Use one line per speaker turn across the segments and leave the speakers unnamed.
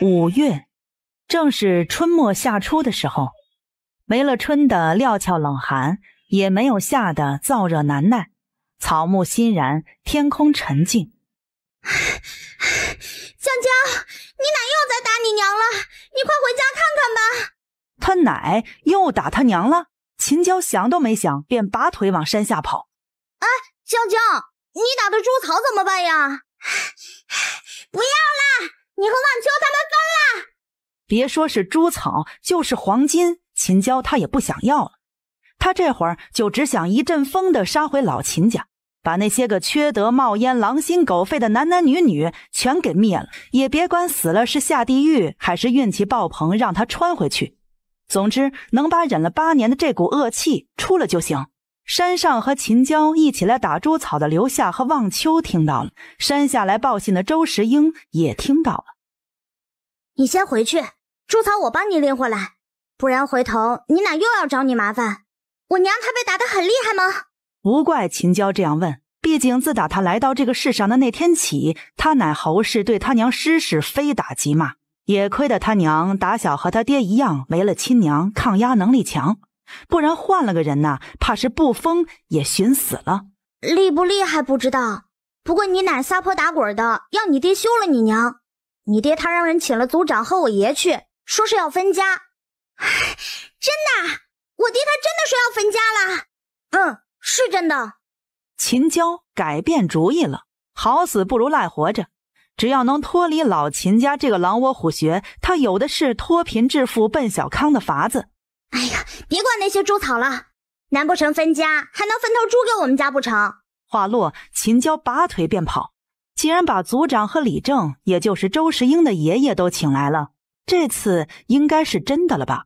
五月，正是春末夏初的时候，没了春的料峭冷寒，也没有夏的燥热难耐，草木欣然，天空沉静。
江江，你奶又在打你娘了，你快回家看看吧。
他奶又打他娘了，秦娇想都没想，便拔腿往山下跑。
哎，江江，你打的猪草怎么办呀？不要了。你和万秋他们
分了，别说是猪草，就是黄金，秦娇她也不想要了。她这会儿就只想一阵风的杀回老秦家，把那些个缺德冒烟、狼心狗肺的男男女女全给灭了，也别管死了是下地狱还是运气爆棚，让他穿回去。总之，能把忍了八年的这股恶气出了就行。山上和秦娇一起来打猪草的刘夏和望秋听到了，山下来报信的周石英也听到了。
你先回去，猪草我帮你拎回来，不然回头你奶又要找你麻烦。我娘她被打得很厉害吗？
不怪秦娇这样问，毕竟自打她来到这个世上的那天起，她奶侯氏对他娘施氏非打即骂。也亏得他娘打小和他爹一样，没了亲娘，抗压能力强。不然换了个人呐，怕是不疯也寻死了。厉不厉害
不知道，不过你奶撒泼打滚的，要你爹休了你娘。你爹他让人请了族长和我爷去，说是要分家。真的，我爹他真的说要分家了。
嗯，是真的。秦娇改变主意了，好死不如赖活着。只要能脱离老秦家这个狼窝虎穴，他有的是脱贫致富奔小康的法子。哎呀，别管那些猪
草了！难不成
分家还能分头猪给我们家不成？话落，秦娇拔腿便跑，竟然把族长和李正，也就是周时英的爷爷都请来了。这次应该是真的了吧？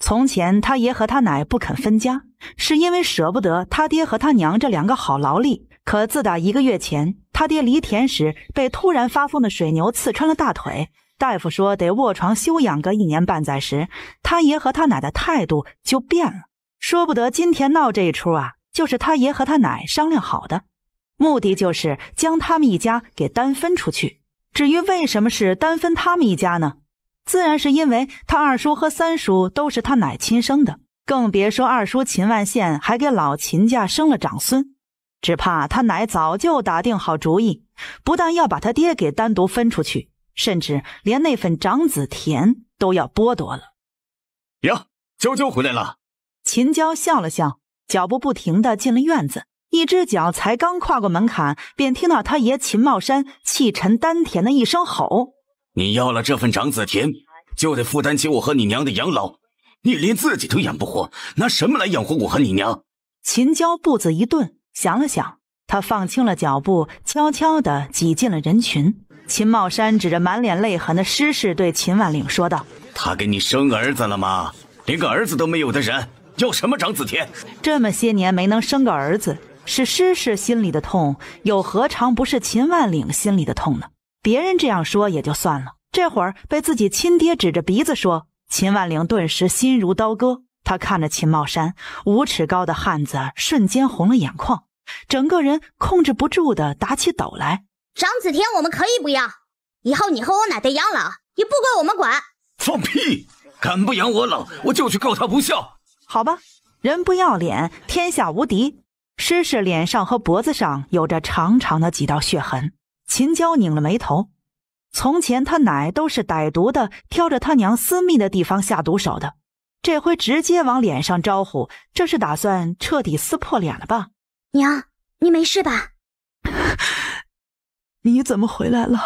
从前他爷和他奶不肯分家，是因为舍不得他爹和他娘这两个好劳力。可自打一个月前，他爹犁田时被突然发疯的水牛刺穿了大腿。大夫说得卧床休养个一年半载时，他爷和他奶的态度就变了。说不得今天闹这一出啊，就是他爷和他奶商量好的，目的就是将他们一家给单分出去。至于为什么是单分他们一家呢？自然是因为他二叔和三叔都是他奶亲生的，更别说二叔秦万宪还给老秦家生了长孙，只怕他奶早就打定好主意，不但要把他爹给单独分出去。甚至连那份长子田都要剥夺了。
呀，娇娇回来了。
秦娇笑了笑，脚步不停的进了院子。一只脚才刚跨过门槛，便听到他爷秦茂山气沉丹田的一声吼：“
你要了这份长子田，就得负担起我和你娘的养老。你连自己都养不活，拿什么来养活我和你娘？”
秦娇步子一顿，想了想，他放轻了脚步，悄悄的挤进了人群。秦茂山指着满脸泪痕的施氏对秦万岭说道：“
他给你生儿子了吗？连个儿子都没有的人，要什么长子田？
这么些年没能生个儿子，是施氏心里的痛，又何尝不是秦万岭心里的痛呢？别人这样说也就算了，这会儿被自己亲爹指着鼻子说，秦万岭顿时心如刀割。他看着秦茂山五尺高的汉子，瞬间红了眼眶，整个人控制不住的打起抖来。”长子天，我们可以不要。以后你和我
奶奶养老，也不归我们管。
放屁！敢不养我老，我就去告他不孝。好吧，人不要脸，天下无敌。施诗脸上和脖子上有着长长的几道血痕，秦娇拧了眉头。从前他奶都是歹毒的，挑着他娘私密的地方下毒手的，这回直接往脸上招呼，这是打算彻底撕破脸了吧？娘，你没事吧？你怎么回来了？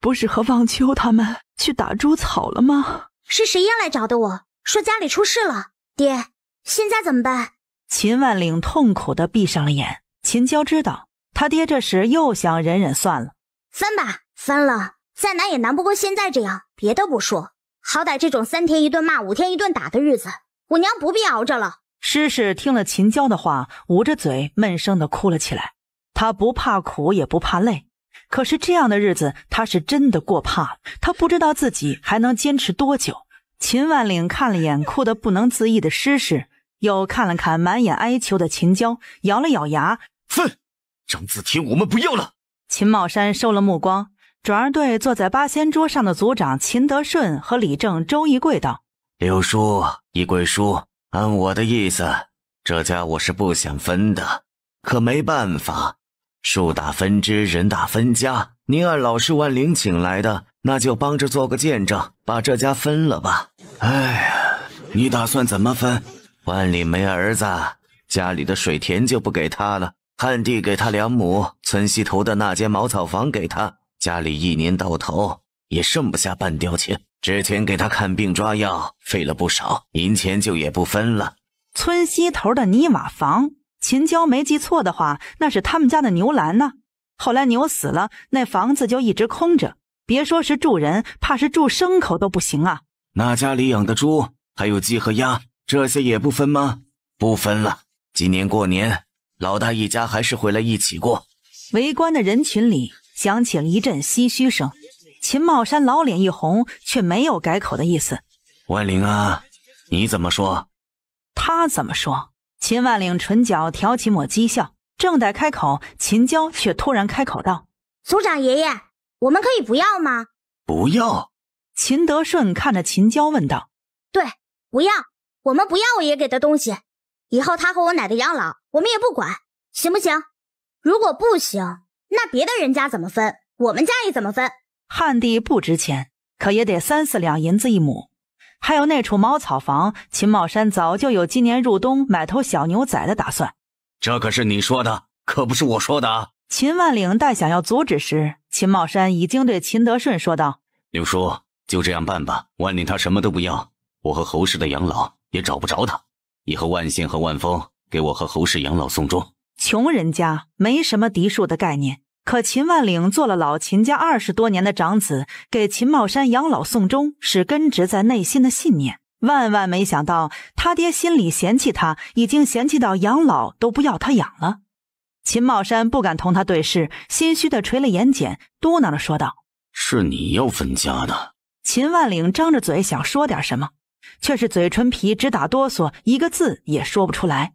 不是和望秋他们去打猪草了吗？是谁要来找的？我说家里出事了。爹，现在怎么办？秦万岭痛苦的闭上了眼。秦娇知道，他爹这时又想忍忍算了。
分吧，分了，再难也难不过现在这样。别的不说，好歹这种三天一顿骂、五天一顿打的日子，我娘不
必熬着了。诗诗听了秦娇的话，捂着嘴闷声的哭了起来。她不怕苦，也不怕累。可是这样的日子，他是真的过怕了。他不知道自己还能坚持多久。秦万岭看了眼哭得不能自抑的诗诗，又看了看满眼哀求的秦娇，咬了咬牙：“分，
张子婷，我们不要了。”
秦茂山收了目光，转而对坐在八仙桌上的族长秦德顺和李正、周一贵道：“
柳叔、一贵叔，按我的意思，这家我是不想分的，可没办法。”树大分枝，人大分家。您二老是万灵请来的，那就帮着做个见证，把这家分了吧。哎呀，你打算怎么分？万里没儿子，家里的水田就不给他了，旱地给他两亩，村西头的那间茅草房给他。家里一年到头也剩不下半吊钱，之前给他看病抓药费了不少银钱，就也不分了。
村西头的泥瓦房。秦娇没记错的话，那是他们家的牛栏呢。后来牛死了，那房子就一直空着。别说是住人，怕是住牲口都不行啊。
那家里养的猪、还有鸡和鸭，这些也不分吗？不分了。今年过年，老大一家还是回来一起过。
围观的人群里响起了一阵唏嘘声。秦茂山老脸一红，却没有改口的意思。
万灵啊，你怎么说？
他怎么说？秦万岭唇角挑起抹讥笑，正待开口，秦娇却突然开口道：“族长爷爷，我们可以不要吗？”“不要。”秦德顺看着秦娇问道。
“对，不要，我们不要我爷给的东西。以后他和我奶奶养老，我们也不管，行不行？如果
不行，那别的人家怎么分，我们家也怎么分？旱地不值钱，可也得三四两银子一亩。”还有那处茅草房，秦茂山早就有今年入冬买头小牛仔的打算。
这可是你说的，可不是我说的。
秦万岭待想要阻止时，秦茂山已经对秦德顺说道：“
柳叔，就这样办吧。万岭他什么都不要，我和侯氏的养老也找不着他。以后万幸和万峰给我和侯氏养老送终。
穷人家没什么嫡庶的概念。”可秦万岭做了老秦家二十多年的长子，给秦茂山养老送终是根植在内心的信念。万万没想到，他爹心里嫌弃他，已经嫌弃到养老都不要他养了。秦茂山不敢同他对视，心虚的垂了眼睑，嘟囔着说道：“
是你要分家的。”
秦万岭张着嘴想说点什么，却是嘴唇皮直打哆嗦，一个字也说不出来，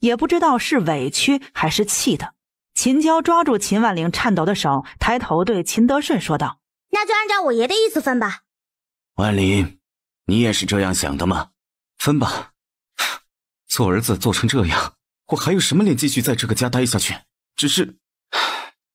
也不知道是委屈还是气的。秦娇抓住秦万灵颤抖的手，抬头对秦德顺说道：“那
就按照我爷的意思分吧。”
万林，你也是这样想的吗？分吧，做儿子做成这样，我还有什么脸继续在这个家待下去？只是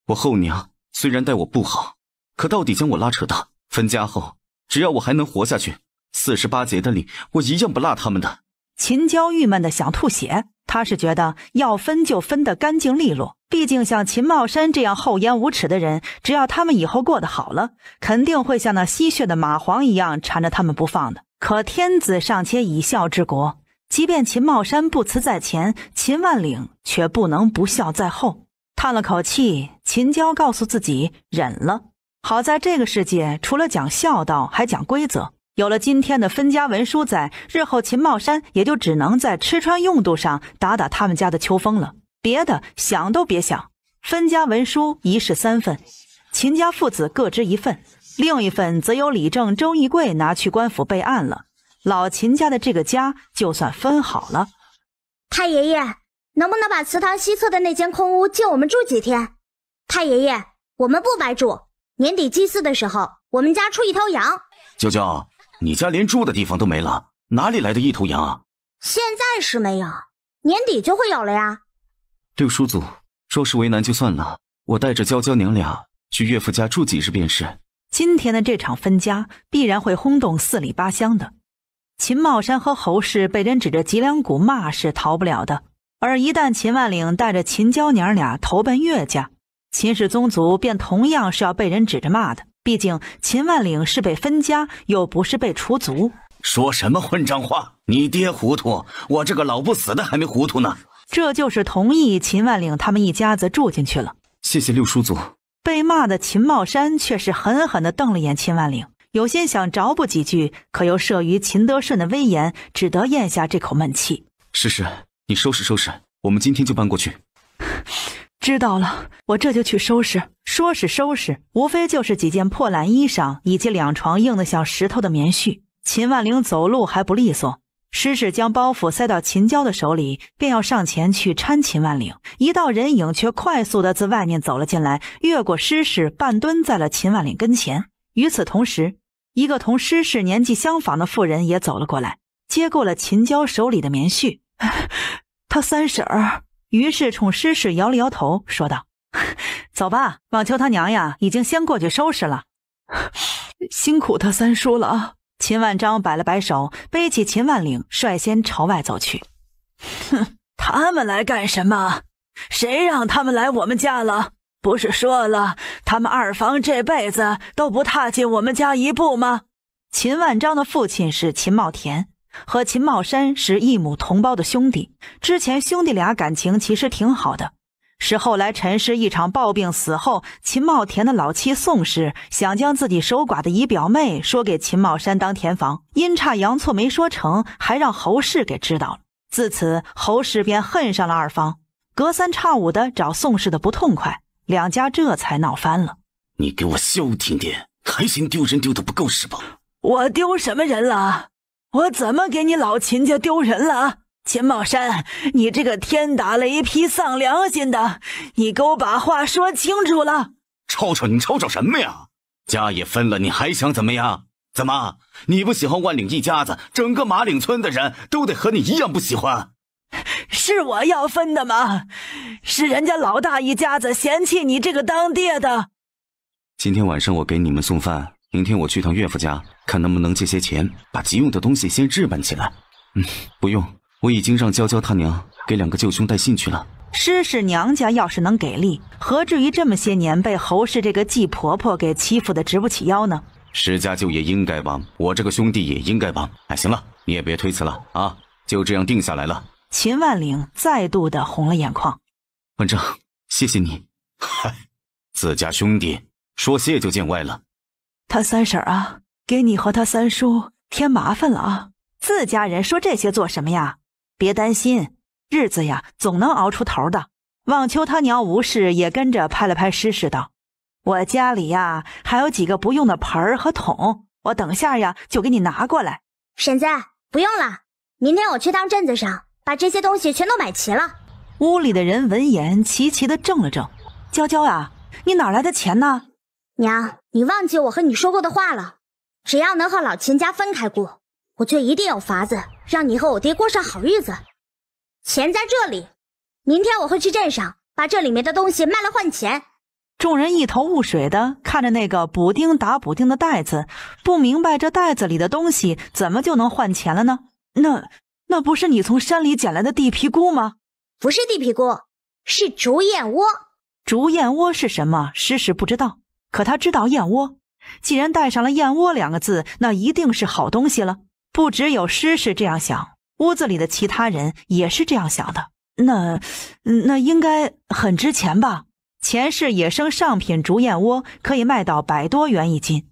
我后娘虽然待我不好，可到底将我拉扯大。分家后，只要我还能活下去，四十八节的礼我一样不落他们的。秦
娇郁闷的想吐血。他是觉得要分就分得干净利落，毕竟像秦茂山这样厚颜无耻的人，只要他们以后过得好了，肯定会像那吸血的蚂蟥一样缠着他们不放的。可天子尚且以孝治国，即便秦茂山不辞在前，秦万岭却不能不孝在后。叹了口气，秦娇告诉自己忍了。好在这个世界除了讲孝道，还讲规则。有了今天的分家文书在，日后秦茂山也就只能在吃穿用度上打打他们家的秋风了，别的想都别想。分家文书一式三份，秦家父子各执一份，另一份则由李正周义贵拿去官府备案了。老秦家的这个家就算分好了。
太爷爷，能不能把祠堂西侧的那间空屋借我们住几天？太爷爷，我们不白住，年底祭祀的时候，我们家出一头羊。
舅舅。你家连住的地方都没了，哪里来的一头羊啊？现
在是没有，年底就会有了呀。
六叔祖，若是为难就算了，我带着娇娇娘俩去岳父家住几日便是。
今天的这场分家必然会轰动四里八乡的。秦茂山和侯氏被人指着脊梁骨骂是逃不了的，而一旦秦万岭带着秦娇娘俩投奔岳家，秦氏宗族便同样是要被人指着骂的。毕竟秦万岭是被分家，又不是被出族。
说什么混账话！你爹糊涂，我这个老不死的还没糊涂呢。
这就是同意秦万岭他们一家子住进去
了。谢谢六叔祖。
被骂的秦茂山却是狠狠的瞪了眼秦万岭，有心想着不几句，可又慑于秦德顺的威严，只得咽下这口闷
气。诗诗，你收拾收拾，我们今天就搬过去。
知道了，我这就去收拾。说是收拾，无非就是几件破烂衣裳以及两床硬得像石头的棉絮。秦万灵走路还不利索，施氏将包袱塞到秦娇的手里，便要上前去搀秦万灵，一道人影却快速的自外面走了进来，越过施氏，半蹲在了秦万灵跟前。与此同时，一个同施氏年纪相仿的妇人也走了过来，接过了秦娇手里的棉絮。他三婶儿，于是冲施氏摇了摇头，说道。走吧，网球他娘呀，已经先过去收拾了，辛苦他三叔了啊！秦万章摆了摆手，背起秦万岭，率先朝外走去。哼，他们来干什么？谁让他们来我们家了？不是说了，他们二房这辈子都不踏进我们家一步吗？秦万章的父亲是秦茂田，和秦茂山是异母同胞的兄弟。之前兄弟俩感情其实挺好的。是后来陈氏一场暴病死后，秦茂田的老妻宋氏想将自己守寡的姨表妹说给秦茂山当田房，阴差阳错没说成，还让侯氏给知道了。自此，侯氏便恨上了二方，隔三差五的找宋氏的不痛快，两家这才闹翻了。
你给我消停点，还嫌丢人丢的不够是吧？
我丢什么人了？我怎么给你老秦家丢人了？钱茂山，你这个天打雷劈丧良心的，你给我把
话说清楚了！吵吵，你吵吵什么呀？家也分了，你还想怎么样？怎么，你不喜欢万岭一家子，整个马岭村的人都得和你一样不喜欢？
是我要分的吗？是人家老大一家子嫌弃你这个当爹的。
今天晚上我给你们送饭，明天我去趟岳父家，看能不能借些钱，把急用的东西先置办起来。嗯，不用。我已经让娇娇她娘给两个舅兄带信去了。
施氏娘家要是能给力，何至于这么些年被侯氏这个季婆婆给欺负的直不起腰呢？
施家舅也应该帮，我这个兄弟也应该帮。哎，行了，你也别推辞了啊，就这样定下来了。
秦万岭再度的红了眼眶，
万正，谢谢你。嗨，自家兄弟说谢就见外了。
他三婶啊，给你和他三叔添麻烦了啊，自家人说这些做什么呀？别担心，日子呀总能熬出头的。望秋他娘吴氏也跟着拍了拍，诗诗道：“我家里呀还有几个不用的盆儿和桶，我等下呀就给你拿过来。”婶子，不用了，明天我去趟镇子
上，把这些
东西全都买齐了。屋里的人闻言齐齐的怔了怔：“娇娇啊，你哪来的钱呢？”娘，你忘记我和你说过的话了？
只要能和老秦家分开过。我就一定有法子让你和我爹过上好日子。钱在这里，明天我会去镇上把这里面的东西卖了换
钱。众人一头雾水的看着那个补丁打补丁的袋子，不明白这袋子里的东西怎么就能换钱了呢？那那不是你从山里捡来的地皮菇吗？不是地皮菇，是竹燕窝。竹燕窝是什么？石诗不知道，可他知道燕窝。既然带上了“燕窝”两个字，那一定是好东西了。不只有诗是这样想，屋子里的其他人也是这样想的。那，那应该很值钱吧？前世野生上品竹燕窝可以卖到百多元一斤，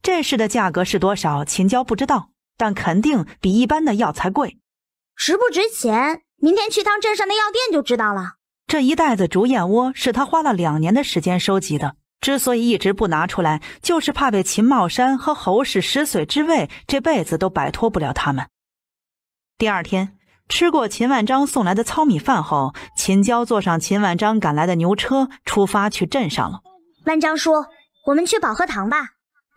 这事的价格是多少？秦娇不知道，但肯定比一般的药材贵。值不值
钱？明天去趟镇上的药店就知道了。
这一袋子竹燕窝是他花了两年的时间收集的。之所以一直不拿出来，就是怕被秦茂山和侯氏食髓之味，这辈子都摆脱不了他们。第二天吃过秦万章送来的糙米饭后，秦娇坐上秦万章赶来的牛车，出发去镇上了。万章叔，我们去保和堂吧。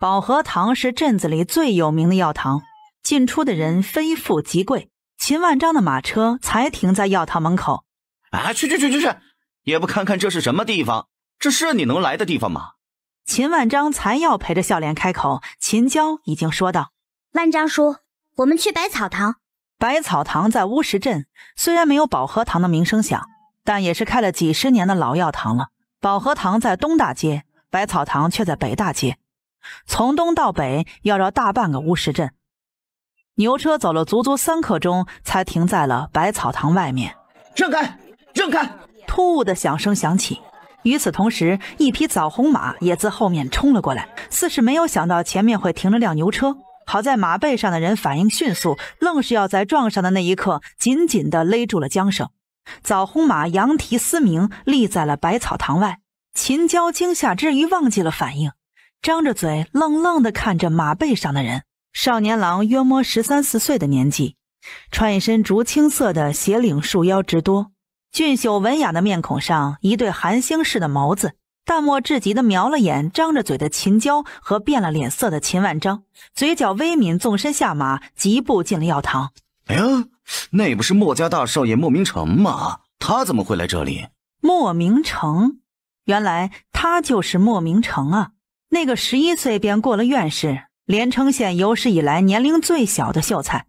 保和堂是镇子里最有名的药堂，进出的人非富即贵。秦万章的马车才停在药堂门口。
啊，去去去去去，也不看看这是什么地方。这是你能来的地方吗？
秦万章才要陪着笑脸开口，秦娇已经说道：“万章叔，我们去百草堂。”百草堂在乌石镇，虽然没有保和堂的名声响，但也是开了几十年的老药堂了。保和堂在东大街，百草堂却在北大街，从东到北要绕大半个乌石镇。牛车走了足足三刻钟，才停在了百草堂外面。让开！让开！突兀的响声响起。与此同时，一匹枣红马也自后面冲了过来，似是没有想到前面会停了辆牛车。好在马背上的人反应迅速，愣是要在撞上的那一刻紧紧地勒住了缰绳。枣红马扬蹄嘶鸣，立在了百草堂外。秦娇惊吓之余忘记了反应，张着嘴愣愣地看着马背上的人。少年郎约摸十三四岁的年纪，穿一身竹青色的斜领束腰直多，俊秀文雅的面孔上，一对寒星似的眸子，淡漠至极的瞄了眼张着嘴的秦娇和变了脸色的秦万章，嘴角微抿，纵身下马，疾步进了药堂。
哎呀，那不是墨家大少爷莫明成吗？他怎么会来这里？
莫明成，原来他就是莫明成啊！那个十一岁便过了院士，连城县有史以来年龄最小的秀才。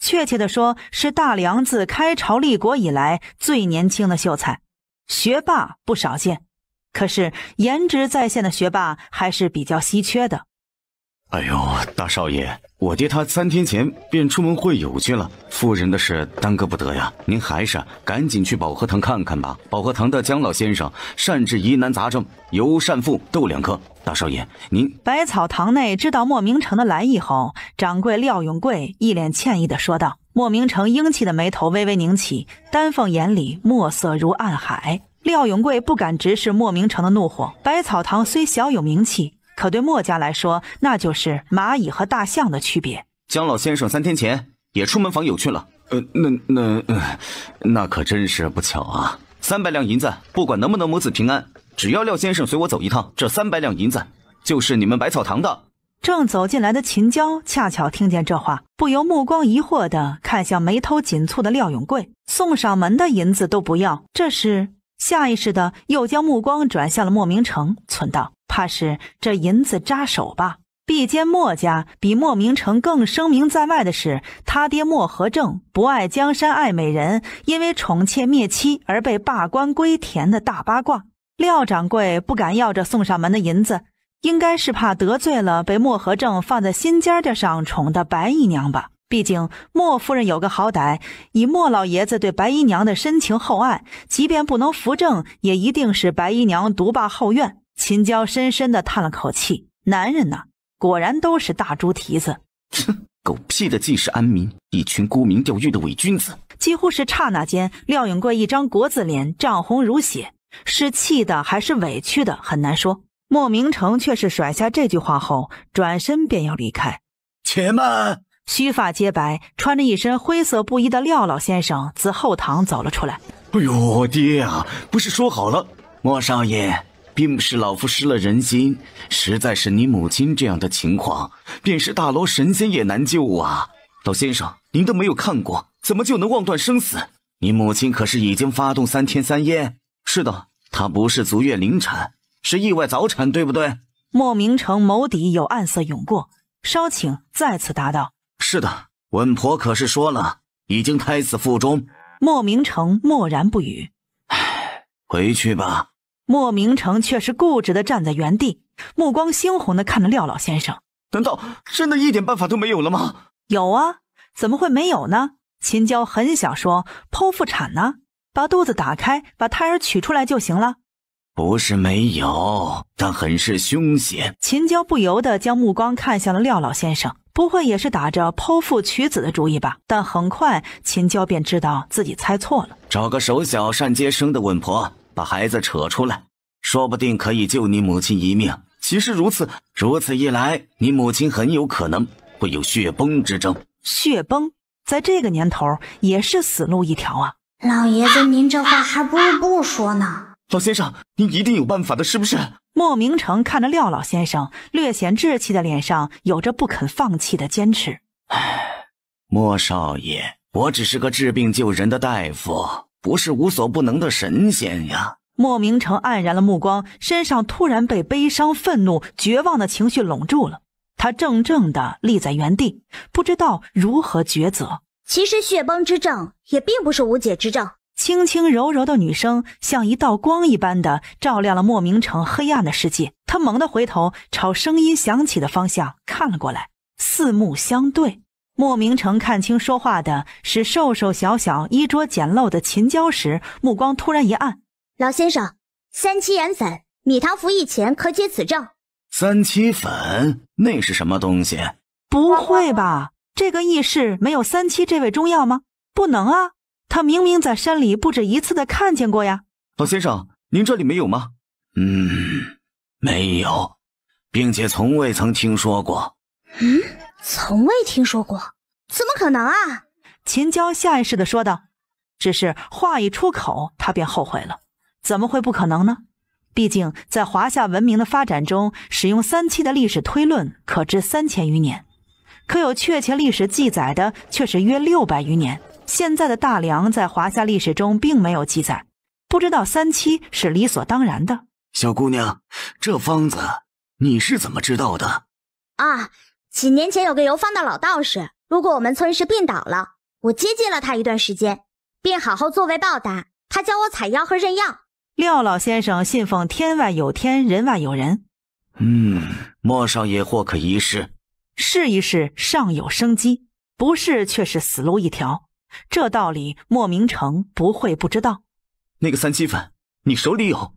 确切的说，是大梁自开朝立国以来最年轻的秀才，学霸不少见，可是颜值在线的学霸还是比较稀缺的。
哎呦，大少爷，我爹他三天前便出门会友去了。夫人的事耽搁不得呀，您还是赶紧去保和堂看看吧。保和堂的姜老先生善治疑难杂症，尤善妇斗两颗。大少爷，您
百草堂内知道莫明成的来意后，掌柜廖永贵一脸歉意的说道。莫明成英气的眉头微微拧起，丹凤眼里墨色如暗海。廖永贵不敢直视莫明成的怒火。百草堂虽小有名气。可对墨家来说，那就是蚂蚁和大象的区别。
姜老先生三天前也出门访友去了。呃，那那呃，那可真是不巧啊！三百两银子，不管能不能母子平安，只要廖先生随我走一趟，这三百两银子就是你们百草堂的。
正走进来的秦娇恰巧听见这话，不由目光疑惑的看向眉头紧蹙的廖永贵。送上门的银子都不要，这是？下意识的又将目光转向了莫明城，存道怕是这银子扎手吧。比肩莫家，比莫明城更声名在外的是他爹莫和正，不爱江山爱美人，因为宠妾灭妻而被罢官归田的大八卦。廖掌柜不敢要这送上门的银子，应该是怕得罪了被莫和正放在心尖儿上宠的白姨娘吧。毕竟莫夫人有个好歹，以莫老爷子对白姨娘的深情厚爱，即便不能扶正，也一定是白姨娘独霸后院。秦娇深深的叹了口气：“男人呐，果然都是大
猪蹄子！”“哼，狗屁的济世安民，一群沽名钓誉的伪君子！”几
乎是刹那间，廖永贵一张国字脸涨红如血，是气的还是委屈的，很难说。莫明成却是甩下这句话后，转身便要离开。“且慢！”须发皆白，穿着一身灰色布衣的廖老先生自后堂走了出来。
哎呦，爹啊，不是说好了？莫少爷，并不是老夫失了人心，实在是你母亲这样的情况，便是大罗神仙也难救啊！老先生，您都没有看过，怎么就能妄断生死？你母亲可是已经发动三天三夜？是的，她不是足月临产，是意外早产，对不对？
莫明成眸底有暗色涌过，稍请再次答道。
是的，稳婆可是说了，已经胎死腹中。
莫明成默然不语。
唉，回去吧。
莫明成却是固执的站在原地，目光猩红的看着廖老先生。难道真的一点办法都没有了吗？有啊，怎么会没有呢？秦娇很想说剖腹产呢，把肚子打开，把胎儿取出来就行了。
不是没有，但很是凶险。
秦娇不由得将目光看向了廖老先生。不会也是打着剖腹取子的主意吧？但很快秦娇便知道
自己猜错了。找个手小善接生的稳婆，把孩子扯出来，说不定可以救你母亲一命。其实如此，如此一来，你母亲很有可能会有血崩之症。
血崩，在这个年头也是死路一条啊！老爷子，您这话还不如不说呢。老先生，您一定有办法的，是不是？莫明成看着廖老先生略显稚气的脸上，有着不肯放弃的坚持。唉，
莫少爷，我只是个治病救人的大夫，不是无所不能的神仙呀。
莫明成黯然了目光，身上突然被悲伤、愤怒、绝望的情绪笼住了。他怔怔地立在原地，不知道如何抉择。其实血崩之症也并不是无解之症。轻轻柔柔的女声，像一道光一般的照亮了莫明城黑暗的世界。他猛地回头，朝声音响起的方向看了过来，四目相对。莫明城看清说话的是瘦瘦小小、衣着简陋的秦娇时，目光突然一暗。老先生，三七盐粉，米汤服一钱，可解此症。
三七粉那是什么东西？
不会吧？这个医室没有三七这味中药吗？不能啊。他明明在山里不止一次的看见过呀，
老先生，您这里没有吗？嗯，没有，并且从未曾听说过。
嗯，从未听说过，怎么可能啊？秦娇下意识的说道，只是话一出口，他便后悔了。怎么会不可能呢？毕竟在华夏文明的发展中，使用三七的历史推论可知三千余年，可有确切历史记载的却是约六百余年。现在的大梁在华夏历史中并没有记载，不知道三七是理所当然的。
小姑娘，这方子你是怎么知道的？
啊，几年前有个游方的老道士路过我们村时病倒了，我接近了他一段时间，便好好作为报答。他教我采药和认药。
廖老先生信奉天外有天，人外有人。
嗯，莫少爷或可一试。试
一试尚有生机，不试却是死路一条。这道理莫明成不会不知道。
那个三七粉你手里有？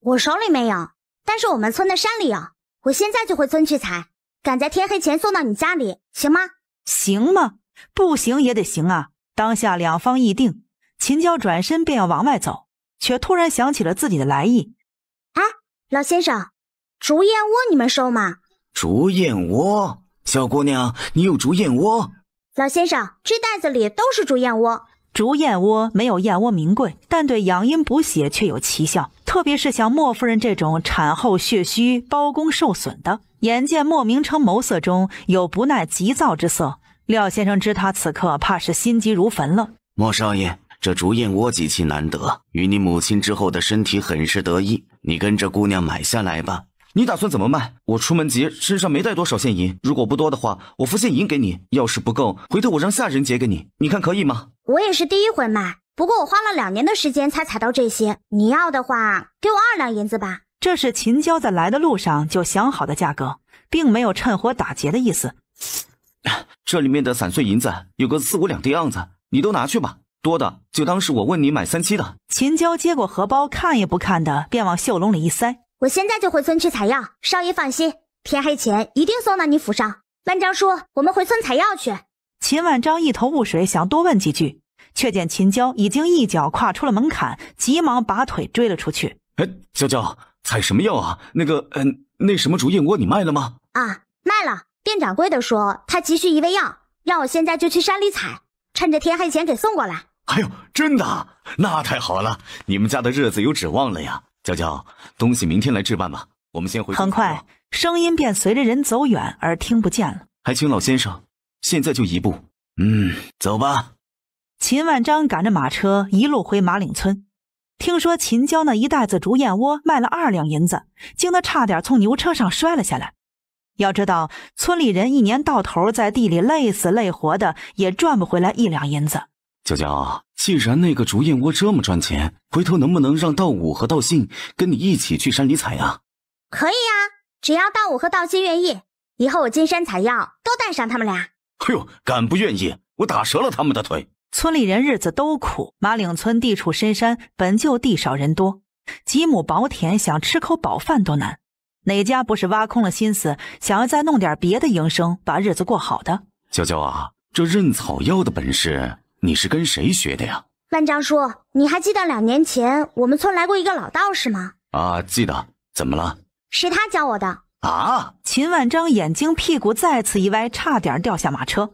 我手里
没有，但是我们村的山里有。我现在就回村去采，赶在天黑前送到你
家里，行吗？行吗？不行也得行啊！当下两方议定，秦娇转身便要往外走，却突然想起了自己的来意。哎，老先生，竹燕窝你们收吗？
竹燕窝？小姑娘，你有竹燕窝？
老先生，这袋子里都是竹燕窝。竹燕窝没有燕窝名贵，但对养阴补血却有奇效，特别是像莫夫人这种产后血虚、胞宫受损的。眼见莫明成眸色中有不耐急躁之色，廖先生知他此刻怕是心急如焚了。
莫少爷，这竹燕窝极其难得，与你母亲之后的身体很是得意，你跟着姑娘买下来吧。你打算怎么卖？我出门急，身上没带多少现银。如果不多的话，我付现银给你；要是不够，回头我让下人结给你。你看可以吗？
我也是第一回卖，不过我花了两年的时间才采到这些。你要的话，给我二两银子吧。
这是秦娇在来的路上就想好的价格，并没有趁火打劫的意思。
这里面的散碎银子有个四五两的样子，你都拿去吧。多的就当是我问你买三七的。
秦娇接过荷包，看也不看的，便往袖笼里一塞。
我现在就回村去采药，少爷放心，天黑前一定送到你府上。万章
叔，我们回村采药去。秦万章一头雾水，想多问几句，却见秦娇已经一脚跨出了门槛，急忙拔腿追了出去。
哎，娇娇，采什么药啊？那个，嗯，那什么竹燕窝你卖了吗？
啊，卖了。店掌柜的说他急需一味药，让我现在就去山里采，趁着天黑前给送过来。
哎呦，真的？那太好了，你们家的日子有指望了呀。娇娇，东西明天来置办吧，我们先回。很
快，声音便随着人走远而听不见了。
还请老先生，现在就一步。嗯，走吧。
秦万章赶着马车一路回马岭村，听说秦娇那一袋子竹燕窝卖了二两银子，惊得差点从牛车上摔了下来。要知道，村里人一年到头在地里累死累活的，也赚不回来一两银子。
娇娇。既然那个竹燕窝这么赚钱，回头能不能让道武和道信跟你一起去山里采呀？
可以呀，只要道武和道信愿意，以后我进山采药都
带上他们俩。
哎呦，敢不愿意，我打折了他们的腿。
村里人日子都苦，马岭村地处深山，本就地少人多，几亩薄田想吃口饱饭都难，哪家不是挖空了心思想要再弄点别的营生，把日
子过好的？娇娇啊，这认草药的本事。你是跟谁学的呀，
万章叔？你还记得两年前我们村来过一个老道士吗？
啊，记得。怎么了？
是他教我的。
啊！秦万章眼睛屁股再次一歪，差点掉下马车。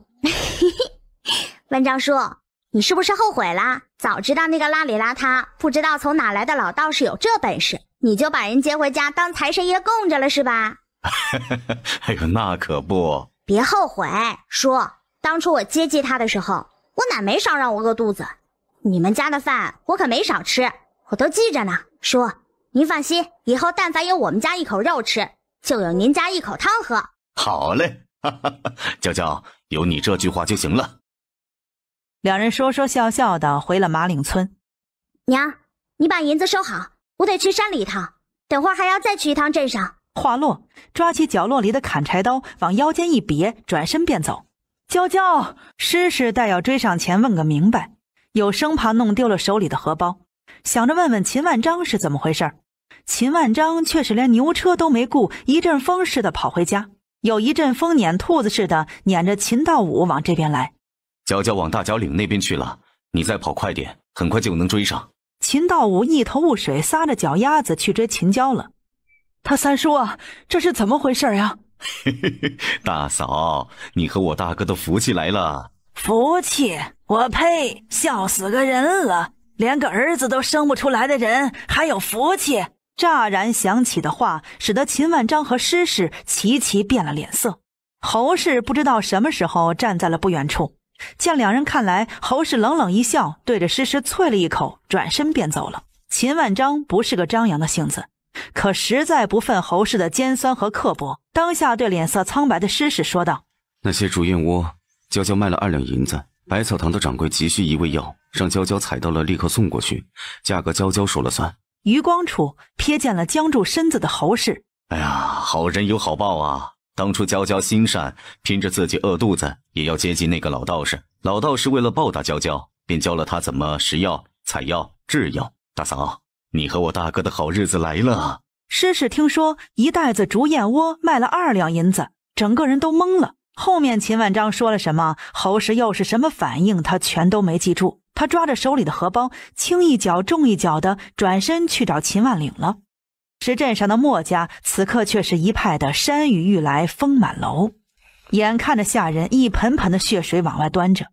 万章叔，你是不是后悔了？
早知道那个邋里邋遢、不知道从哪来的老道士有这本事，你就把人接回家当财神爷供着了，是吧？
哈哈哈！哎呦，那可不。
别后悔，叔。当初我接济他的时候。我奶没少让我饿肚子，你们家的饭我可没少吃，我都记着呢。叔，您放心，以后但凡有我们家一口肉吃，就有您家一口汤喝。
好嘞，娇娇有你这句话就行了。
两人说说笑笑的回了马岭村。娘，你把银子收好，我得去山里一趟，等会还要再去一趟镇上。话落，抓起角落里的砍柴刀往腰间一别，转身便走。娇娇、诗诗，待要追上前问个明白，又生怕弄丢了手里的荷包，想着问问秦万章是怎么回事。秦万章却是连牛车都没顾，一阵风似的跑回家，有一阵风撵兔子似的撵着秦道武往这边来。
娇娇往大角岭那边去了，你再跑快点，很快就能追上。
秦道武一头雾水，撒着脚丫子去追秦娇了。他三叔啊，这是怎么回事呀？
大嫂，你和我大哥的福气来了。
福气？我呸！笑死个人了，连个儿子都生不出来的人还有福气？乍然想起的话，使得秦万章和诗诗齐齐变了脸色。侯氏不知道什么时候站在了不远处，见两人看来，侯氏冷冷一笑，对着诗诗啐了一口，转身便走了。秦万章不是个张扬的性子。可实在不忿侯氏的尖酸和刻薄，当下对脸色苍白的施氏说道：“
那些竹燕窝，娇娇卖了二两银子。百草堂的掌柜急需一味药，让娇娇采到了，立刻送过去，价格娇娇说了算。”
余光处瞥见了僵住身子的侯氏。
“哎呀，好人有好报啊！当初娇娇心善，凭着自己饿肚子也要接近那个老道士。老道士为了报答娇娇，便教了他怎么拾药、采药、制药。大嫂。”你和我大哥的好日子来了。
施氏听说一袋子竹燕窝卖了二两银子，整个人都懵了。后面秦万章说了什么，侯氏又是什么反应，他全都没记住。他抓着手里的荷包，轻一脚重一脚的转身去找秦万领了。石镇上的莫家此刻却是一派的山雨欲来风满楼，眼看着下人一盆盆的血水往外端着，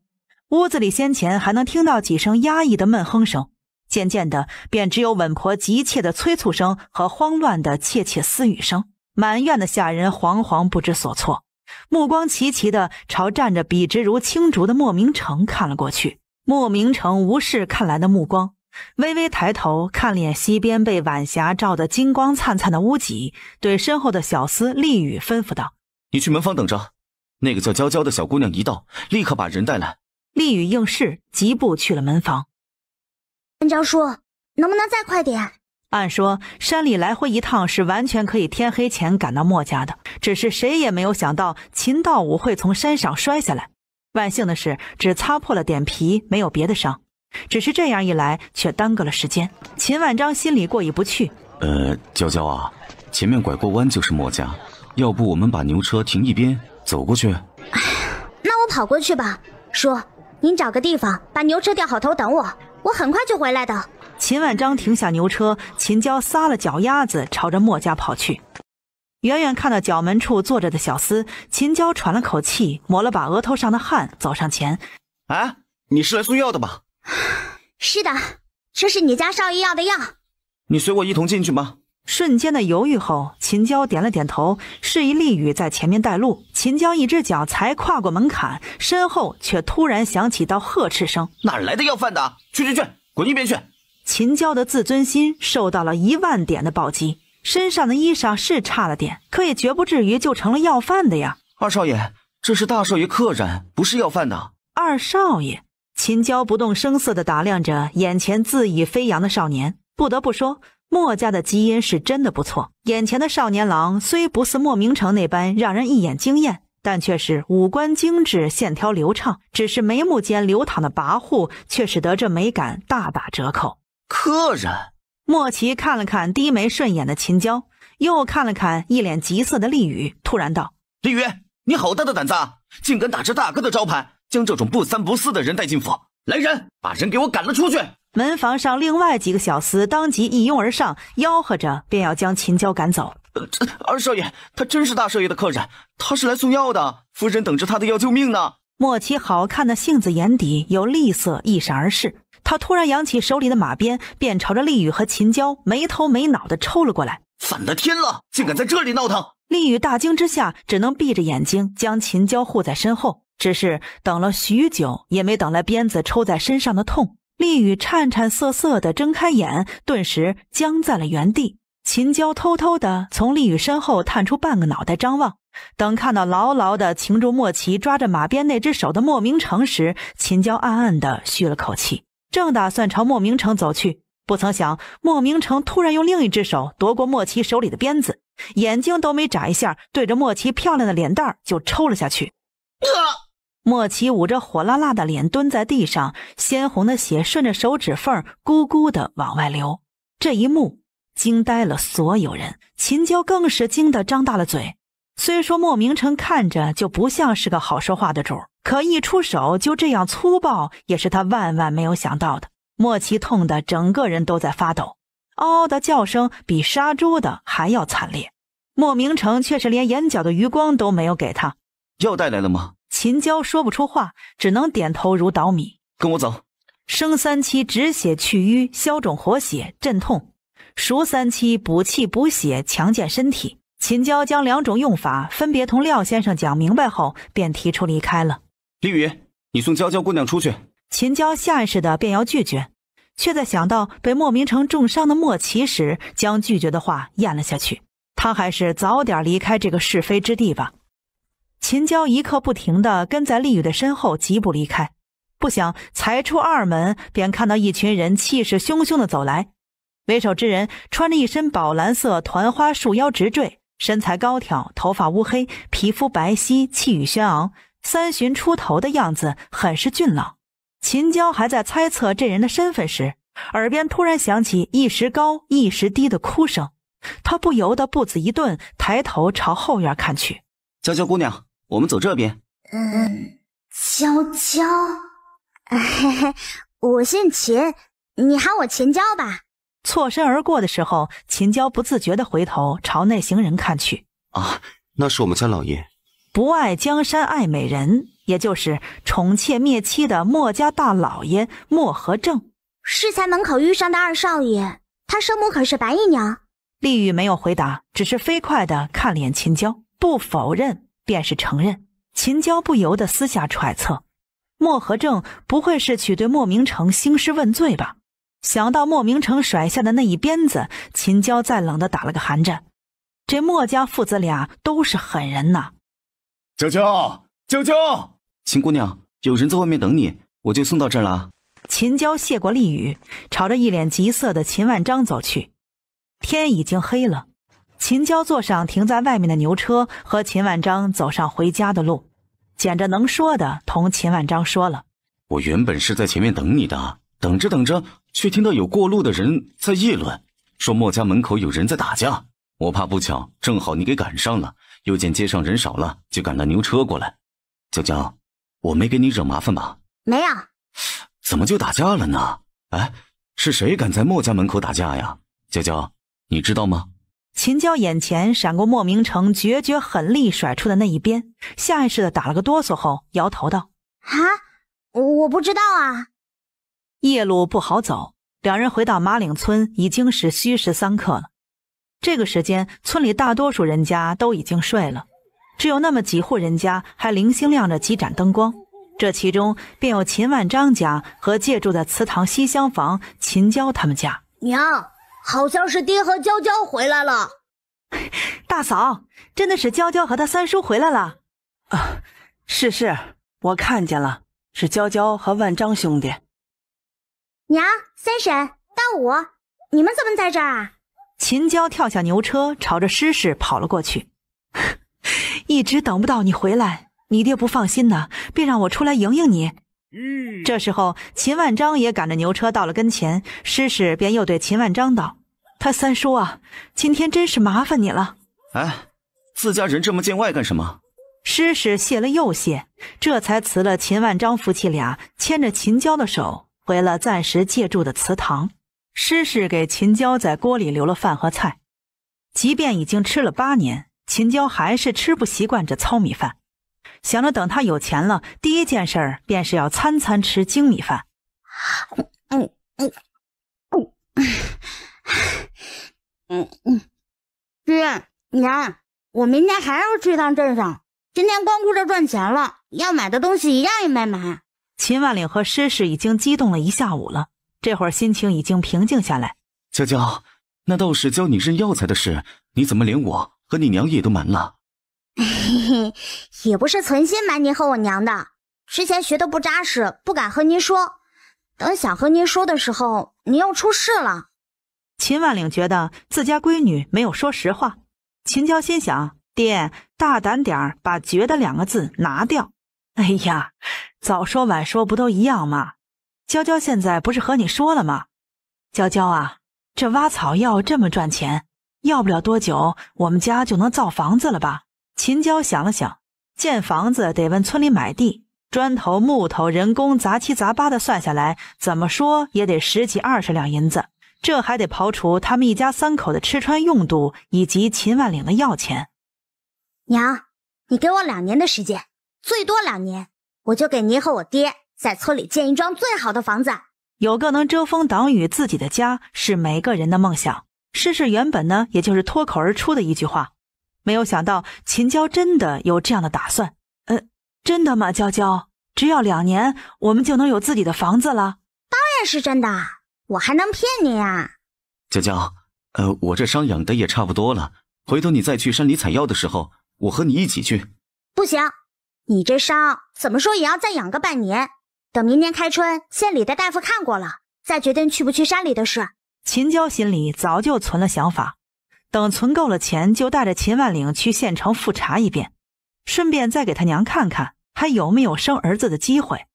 屋子里先前还能听到几声压抑的闷哼声。渐渐的，便只有稳婆急切的催促声和慌乱的窃窃私语声。满院的下人惶惶不知所措，目光齐齐的朝站着笔直如青竹的莫明城看了过去。莫明城无视看来的目光，微微抬头看了眼西边被晚霞照得金光灿灿的屋脊，对身后的小厮立宇吩咐道：“
你去门房等着，那个叫娇娇的小姑娘一到，立刻把人带来。”
立宇应是，疾步去了门房。江叔，能不能再快点？按说山里来回一趟是完全可以天黑前赶到墨家的，只是谁也没有想到秦道武会从山上摔下来。万幸的是，只擦破了点皮，没有别的伤。只是这样一来，却耽搁了时间。秦万章心里过意不去。
呃，娇娇啊，前面拐过弯就是墨家，要不我们把牛车停一边，走过去？哎
那我跑过去吧。叔，您找个地方把牛车调好头，等我。
我很快就回来的。秦万章停下牛车，秦娇撒了脚丫子，朝着墨家跑去。远远看到角门处坐着的小厮，秦娇喘了口气，抹了把额头上的汗，走上前：“
哎，你是来送药的吧？
是的，这是你家少爷要的药。
你随我一同进去吗？”
瞬间的犹豫后，秦娇点了点头，示意厉宇在前面带路。秦娇一只脚才跨过门槛，身后却突然响起道呵斥声：“哪
来的要饭的？去去去，
滚一边去！”秦娇的自尊心受到了一万点的暴击，身上的衣裳是差了点，可也绝不至于就成了要饭的呀。
二少爷，这是大少爷客人，不是要饭的。
二少爷，秦娇不动声色的打量着眼前恣意飞扬的少年，不得不说。墨家的基因是真的不错。眼前的少年郎虽不似莫明成那般让人一眼惊艳，但却是五官精致、线条流畅。只是眉目间流淌的跋扈，却使得这美感大打折扣。
客人，
莫奇看了看低眉顺眼的秦娇，又看了看一脸急色的厉雨，突然道：“
厉雨，你好大的胆子啊！竟敢打着大哥的招牌，将这种不三不四的人带进府！来人，把人给我赶了出去！”
门房上，另外几个小厮当即一拥而上，吆喝着便要将秦娇赶走。
二少爷，他真是大少爷的客人，他是来送药的。夫人等着他的药救命呢。
莫奇好看的杏子眼底有厉色一闪而逝，他突然扬起手里的马鞭，便朝着厉雨和秦娇没头没脑的抽了过来。
反了天了！竟敢在这里闹腾！
厉雨大惊之下，只能闭着眼睛将秦娇护在身后。只是等了许久，也没等来鞭子抽在身上的痛。厉雨颤颤瑟瑟的睁开眼，顿时僵在了原地。秦娇偷偷的从厉雨身后探出半个脑袋张望，等看到牢牢的擒住莫奇抓着马鞭那只手的莫明城时，秦娇暗暗的吁了口气，正打算朝莫明城走去，不曾想莫明城突然用另一只手夺过莫奇手里的鞭子，眼睛都没眨一下，对着莫奇漂亮的脸蛋就抽了下去。啊、莫奇捂着火辣辣的脸蹲在地上，鲜红的血顺着手指缝咕咕的往外流。这一幕惊呆了所有人，秦娇更是惊得张大了嘴。虽说莫明成看着就不像是个好说话的主可一出手就这样粗暴，也是他万万没有想到的。莫奇痛的整个人都在发抖，嗷嗷的叫声比杀猪的还要惨烈。莫明成却是连眼角的余光都没有给他
药带来了吗？
秦娇说不出话，只能点头如捣米。跟我走。生三七止血去瘀消肿活血镇痛，熟三七补气补血强健身体。秦娇将两种用法分别同廖先生讲明白后，便提出离开了。
李雨，你送娇娇姑娘出去。
秦娇下意识的便要拒绝，却在想到被莫名成重伤的莫奇时，将拒绝的话咽了下去。他还是早点离开这个是非之地吧。秦娇一刻不停的跟在丽雨的身后疾步离开，不想才出二门，便看到一群人气势汹汹的走来。为首之人穿着一身宝蓝色团花束腰直坠，身材高挑，头发乌黑，皮肤白皙，气宇轩昂，三旬出头的样子很是俊朗。秦娇还在猜测这人的身份时，耳边突然响起一时高一时低的哭声，她不由得步子一顿，抬头朝后院看去，娇娇姑娘。
我们走这边。
嗯，娇娇，我姓秦，
你喊我秦娇吧。错身而过的时候，秦娇不自觉的回头朝那行人看去。啊，
那是我们家老爷。
不爱江山爱美人，也就是宠妾灭妻的墨家大老爷墨和正。是在门口遇上的二少爷，他生母可是白姨娘。丽玉没有回答，只是飞快的看了眼秦娇，不否认。便是承认，秦娇不由得私下揣测，莫和正不会是去对莫明成兴师问罪吧？想到莫明成甩下的那一鞭子，秦娇再冷的打了个寒颤。这莫家父子俩都是狠人呐！
娇娇，娇娇，秦姑娘，有人在外面等你，我就送到这儿了。
秦娇谢过厉雨，朝着一脸急色的秦万章走去。天已经黑了。秦娇坐上停在外面的牛车，和秦万章走上回家的路，捡着能说的
同秦万章说了：“我原本是在前面等你的，等着等着，却听到有过路的人在议论，说墨家门口有人在打架。我怕不巧，正好你给赶上了。又见街上人少了，就赶了牛车过来。娇娇，我没给你惹麻烦吧？没有。怎么就打架了呢？哎，是谁敢在墨家门口打架呀？娇娇，你知道吗？”秦
娇眼前闪过莫明成决绝狠厉甩出的那一鞭，下意识的打了个哆嗦，后摇头道：“啊，我不知道啊。”夜路不好走，两人回到马岭村已经是戌时三刻了。这个时间，村里大多数人家都已经睡了，只有那么几户人家还零星亮着几盏灯光。这其中便有秦万张家和借住在祠堂西厢房秦娇他们家。
娘。好像是爹和娇娇回来了，
大嫂，真的是娇娇和他三叔回来了。啊，是是，我看见了，是娇娇和万章兄弟。娘，
三婶，大武，你们怎么在这儿啊？
秦娇跳下牛车，朝着诗诗跑了过去。一直等不到你回来，你爹不放心呢，便让我出来迎迎你。这时候，秦万章也赶着牛车到了跟前，施氏便又对秦万章道：“他三叔啊，今天真是麻烦你了。”
哎，自家人这么见外干什么？
施氏谢了又谢，这才辞了秦万章夫妻俩，牵着秦娇的手回了暂时借住的祠堂。施氏给秦娇在锅里留了饭和菜，即便已经吃了八年，秦娇还是吃不习惯这糙米饭。想着等他有钱了，第一件事便是要餐餐吃精米饭。嗯嗯嗯
嗯嗯爹娘，我明天还要去一趟镇上。今天光顾着赚钱了，
要买的东西一样也没买。秦万岭和诗诗已经激动了一下午了，这
会儿心情已经平静下来。娇娇，那道士教你认药材的事，你怎么连我和你娘也都瞒了？
嘿嘿，也不是存心瞒您和我娘的，之前学的不扎实，不敢和您说。等想和您说的时
候，您又出事了。秦万岭觉得自家闺女没有说实话。秦娇心想：爹，大胆点儿，把“觉得”两个字拿掉。哎呀，早说晚说不都一样吗？娇娇现在不是和你说了吗？娇娇啊，这挖草药这么赚钱，要不了多久，我们家就能造房子了吧？秦娇想了想，建房子得问村里买地，砖头、木头、人工，杂七杂八的算下来，怎么说也得十几二十两银子。这还得刨除他们一家三口的吃穿用度，以及秦万岭的药钱。
娘，你给我两年的时间，最多两年，我就给您和我爹在村里建一幢最好的房子。
有个能遮风挡雨自己的家，是每个人的梦想。诗诗原本呢，也就是脱口而出的一句话。没有想到秦娇真的有这样的打算，呃，真的吗？娇娇，只要两年，我们就能有自己的房子了。当然是真的，我还能骗你啊？
娇娇，呃，我这伤养的也差不多了，回头你再去山里采药的时候，我和你一起去。
不行，你这伤怎么说也要再养个半年，等明年开春，县里的大夫看过了，再决
定去不去山里的事。秦娇心里早就存了想法。等存够了钱，就带着秦万岭去县城复查一遍，顺便再给他娘看看还有没有生儿子的机会。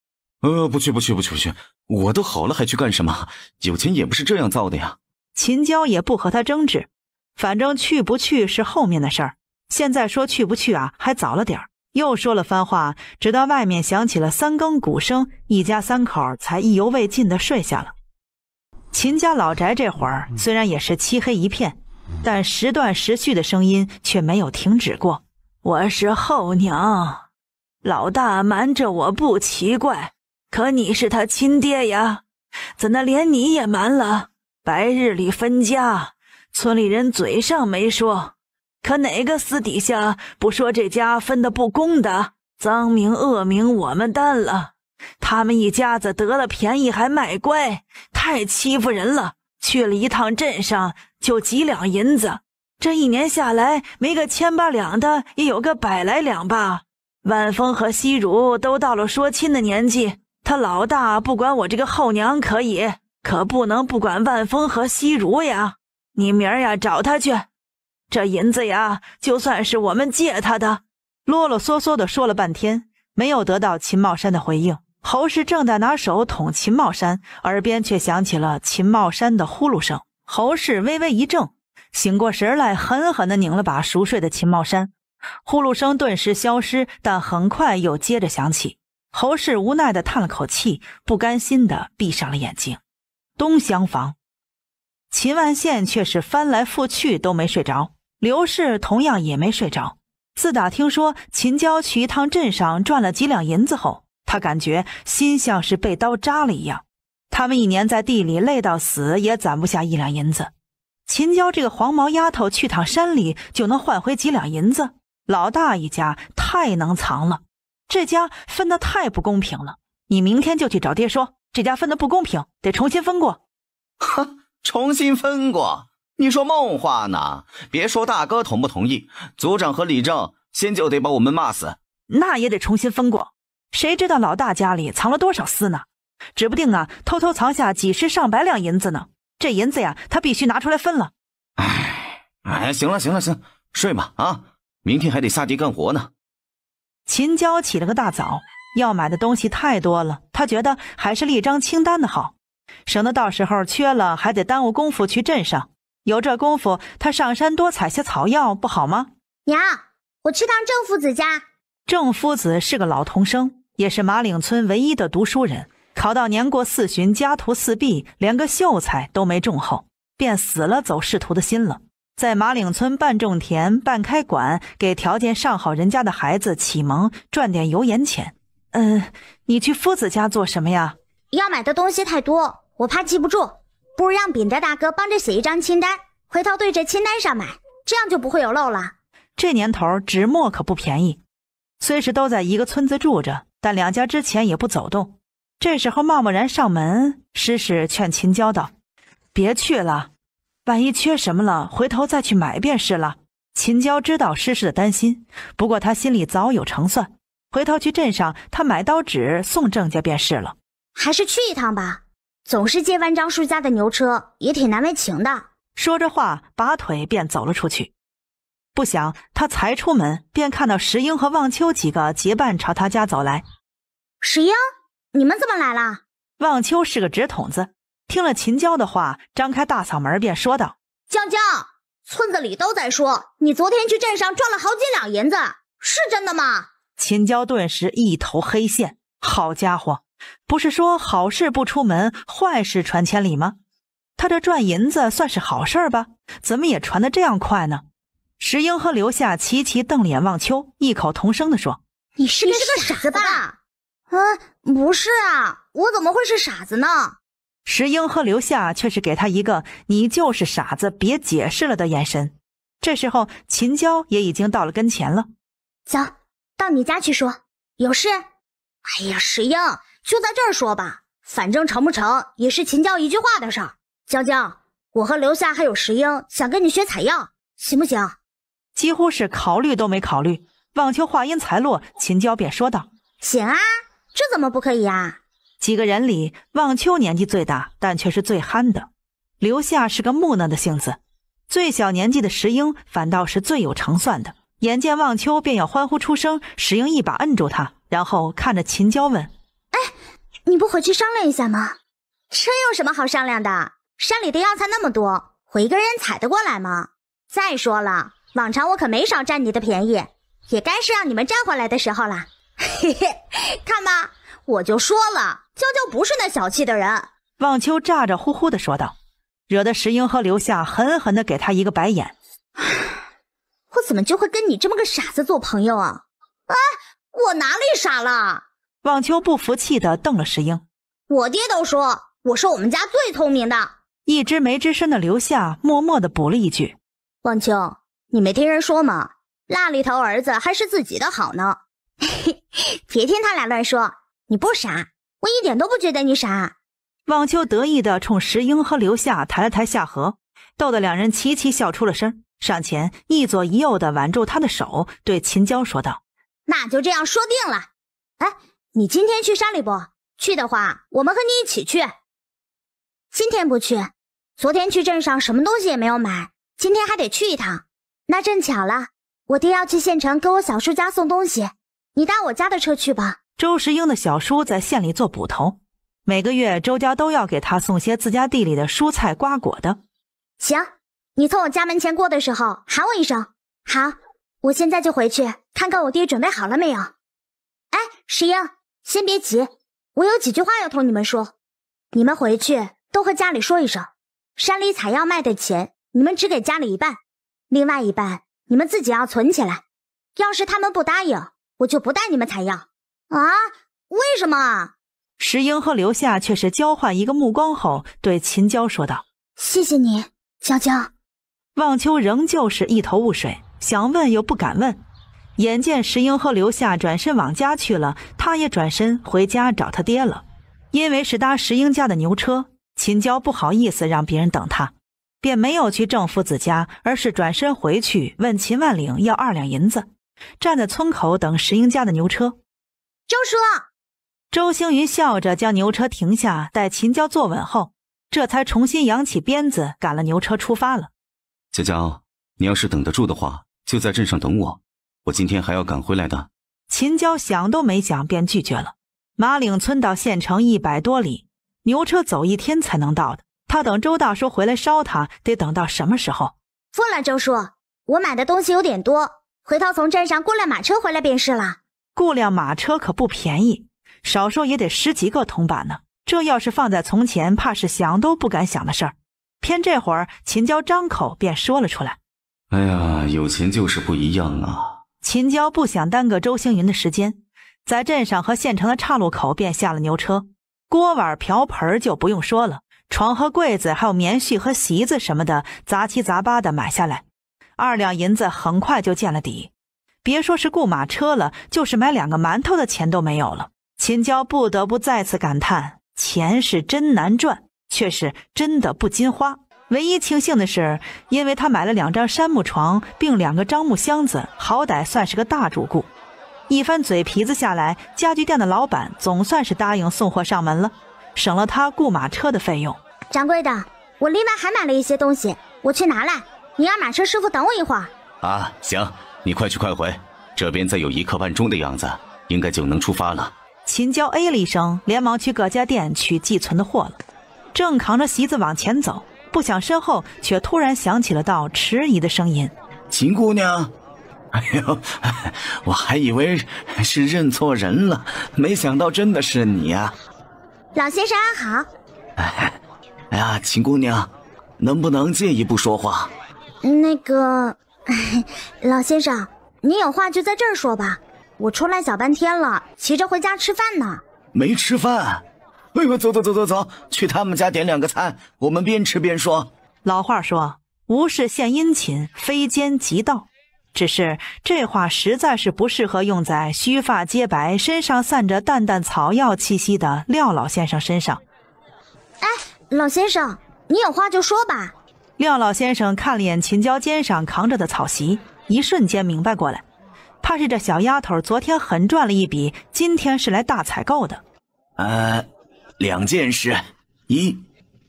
呃，不去，不去，不去，不去！我都好了，还去干什么？有钱也不是这样造的呀！
秦娇也不和他争执，反正去不去是后面的事儿，现在说去不去啊，还早了点儿。又说了番话，直到外面响起了三更鼓声，一家三口才意犹未尽的睡下了。秦家老宅这会儿虽然也是漆黑一片。但时断时续的声音却没有停止过。我是后娘，老大瞒着我不奇怪，可你是他亲爹呀，怎的连你也瞒了？白日里分家，村里人嘴上没说，可哪个私底下不说这家分的不公的？脏名恶名我们担了，他们一家子得了便宜还卖乖，太欺负人了。去了一趟镇上，就几两银子。这一年下来，没个千八两的，也有个百来两吧。万峰和西如都到了说亲的年纪，他老大不管我这个后娘可以，可不能不管万峰和西如呀。你明儿呀找他去，这银子呀就算是我们借他的。啰啰嗦嗦的说了半天，没有得到秦茂山的回应。侯氏正在拿手捅秦茂山，耳边却响起了秦茂山的呼噜声。侯氏微微一怔，醒过神来，狠狠的拧了把熟睡的秦茂山，呼噜声顿时消失，但很快又接着响起。侯氏无奈的叹了口气，不甘心的闭上了眼睛。东厢房，秦万县却是翻来覆去都没睡着，刘氏同样也没睡着。自打听说秦娇去一趟镇上赚了几两银子后。他感觉心像是被刀扎了一样。他们一年在地里累到死也攒不下一两银子。秦娇这个黄毛丫头去趟山里就能换回几两银子？老大一家太能藏了，这家分的太不公平了。你明天就去找爹说，这家分的不公平，得重新分过。
哼，重新分过？你说梦话呢？别说大哥同不同意，族长和李正先就得把我们骂死。那也得重新分过。
谁知道老大家里藏了多少私呢？指不定啊，偷偷藏下几十上百两银子呢。这银子呀，他必须拿出来分了。
哎哎，行了行了行，睡吧啊，明天还得下地干活呢。
秦娇起了个大早，要买的东西太多了，她觉得还是立张清单的好，省得到时候缺了还得耽误功夫去镇上。有这功夫，她上山多采些草药不好吗？娘，我去趟郑夫子家。郑夫子是个老童生。也是马岭村唯一的读书人，考到年过四旬，家徒四壁，连个秀才都没中后，便死了走仕途的心了，在马岭村半种田，半开馆，给条件上好人家的孩子启蒙，赚点油盐钱。嗯，你去夫子家做什么呀？
要买的东西太多，我怕记不住，不如让秉德大哥帮着写一张清单，回头对着清单上买，这样就不会
有漏了。这年头纸墨可不便宜，虽是都在一个村子住着。但两家之前也不走动，这时候贸贸然上门，诗诗劝秦娇道：“别去了，万一缺什么了，回头再去买便是了。”秦娇知道诗诗的担心，不过她心里早有成算，回头去镇上，她买刀纸送郑家便是了。
还是去一趟吧，总是借完张
叔家的牛车，也挺难为情的。说着话，拔腿便走了出去。不想他才出门，便看到石英和望秋几个结伴朝他家走来。石英，你们怎么来了？望秋是个直筒子，听了秦娇的话，张开大嗓门便说道：“江江，村子里都在说
你昨天去镇上赚了好几两银子，是真的吗？”
秦娇顿时一头黑线，好家伙，不是说好事不出门，坏事传千里吗？他这赚银子算是好事吧？怎么也传的这样快呢？石英和刘夏齐齐瞪眼望秋，异口同声地说：“你是不是个傻子吧？”“啊，不是啊，我怎么会是傻子呢？”石英和刘夏却是给他一个“你就是傻子，别解释了”的眼神。这时候，秦娇也已经到了跟前了，走到你家去说有事。哎
呀，石英就在这儿说吧，反正成不成也是秦娇一句话的事儿。
娇娇，我和刘夏还有石英想跟你学采药，行不行？几乎是考虑都没考虑，望秋话音才落，秦娇便说道：“行啊，这怎么不可以啊？”几个人里，望秋年纪最大，但却是最憨的。刘夏是个木讷的性子，最小年纪的石英反倒是最有成算的。眼见望秋便要欢呼出声，石英一把摁住他，然后看着秦娇问：“哎，你不回去商量一下吗？这有什么好商
量的？山里的药材那么多，我一个人采得过来吗？再说了。”往常我可没少占你的便宜，也该是让你们占回来的时候了。嘿嘿，看吧，我就说了，娇娇不是那小气的人。
望秋咋咋呼呼地说道，惹得石英和刘夏狠狠地给他一个白眼。我怎么就会跟你这么个傻子做朋友啊？哎，我哪里傻了？望秋不服气地瞪了石英。我爹都说我是我们家最聪明的。一只没吱声的刘夏默默地补了一句：望秋。你没
听人说吗？辣里头儿子还是自己的好呢。别听他
俩乱说，你不傻，我一点都不觉得你傻。望秋得意地冲石英和刘夏抬了抬下颌，逗得两人齐齐笑出了声，上前一左一右地挽住他的手，对秦娇说道：“
那就这样说定了。哎，你今天去山里不？去的话，我们和你一起去。今天不去，昨天去镇上什么东西也没有买，今天还得去一趟。”那正巧了，我爹要去县城给我小叔家送东西，你搭我家的车去吧。
周石英的小叔在县里做捕头，每个月周家都要给他送些自家地里的蔬菜瓜果的。行，你从我家门前过的时候喊我一声。
好，我现在就回去看看我爹准备好了没有。哎，石英，先别急，我有几句话要同你们说。你们回去都和家里说一声，山里采药卖的钱，你们只给家里一半。另外一半你们自己要存起来，要是他们不答应，我就不带你们采药。啊？
为什么？石英和刘夏却是交换一个目光后，对秦娇说道：“谢谢你，娇娇。”望秋仍旧是一头雾水，想问又不敢问。眼见石英和刘夏转身往家去了，他也转身回家找他爹了，因为是搭石英家的牛车，秦娇不好意思让别人等他。便没有去郑夫子家，而是转身回去问秦万岭要二两银子，站在村口等石英家的牛车。周叔，周星云笑着将牛车停下，待秦娇坐稳后，这才重新扬起鞭子赶了牛车出发了。
娇娇，你要是等得住的话，就在镇上等我，我今天还要赶回来的。
秦娇想都没想便拒绝了。马岭村到县城一百多里，牛车走一天才能到的。他等周大叔回来烧他，得等到什么时候？错了，周叔，我买的东西有点多，回头从
镇上雇辆马车
回来便是了。雇辆马车可不便宜，少说也得十几个铜板呢。这要是放在从前，怕是想都不敢想的事儿。偏这会儿，秦娇张口便说了出来。
哎呀，有钱就是不一样啊！
秦娇不想耽搁周星云的时间，在镇上和县城的岔路口便下了牛车。锅碗瓢盆就不用说了。床和柜子，还有棉絮和席子什么的，杂七杂八的买下来，二两银子很快就见了底。别说是雇马车了，就是买两个馒头的钱都没有了。秦娇不得不再次感叹：钱是真难赚，却是真的不禁花。唯一庆幸的是，因为他买了两张杉木床并两个樟木箱子，好歹算是个大主顾。一番嘴皮子下来，家具店的老板总算是答应送货上门了。省了他雇马车的费用。掌
柜的，我另外还买了一些东西，我去拿来。你让马车师傅等我一会儿。
啊，行，你快去快回。这边再有一刻半钟的样子，应该就能出发了。
秦娇哎了一声，连忙去各家店取寄存的货了。正扛着席子往前走，不想身后却突然响起了道迟疑的声音：“
秦姑娘。”哎呦，我还以为是认错人了，没想到真的是你呀。
老先生安好。
哎呀，秦姑娘，能不能进一步说话？
那个 老先生，你有话就在这儿说吧。我出来小半天了，骑着回家
吃饭呢。
没吃饭？哎呦，走走走走走，去他们家点两个餐，我们边吃边说。
老话说，无事献殷勤，非奸即盗。只是这话实在是不适合用在须发皆白、身上散着淡淡草药气息的廖老先生身上。哎，老先生，你有话就说吧。廖老先生看了眼秦娇肩上扛着的草席，一瞬间明白过来，怕是这小丫头昨天狠赚了一笔，今天是
来大采购的。呃，两件事：一，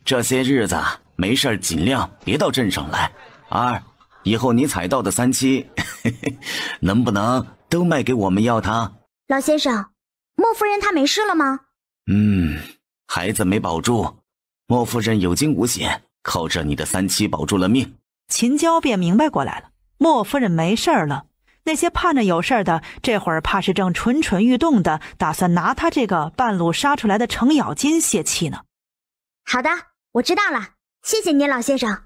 这些日子没事尽量别到镇上来；二。以后你采到的三七，能不能都卖给我们药堂？
老先生，莫夫人她没事了吗？
嗯，孩子没保住，莫夫人有惊无险，靠着你的三七保住了命。秦娇便明白过来了，莫夫
人没事儿了。那些盼着有事儿的，这会儿怕是正蠢蠢欲动的，打算拿他这个半路杀出来的程咬金泄气呢。好的，我知道
了，谢谢您，老先生。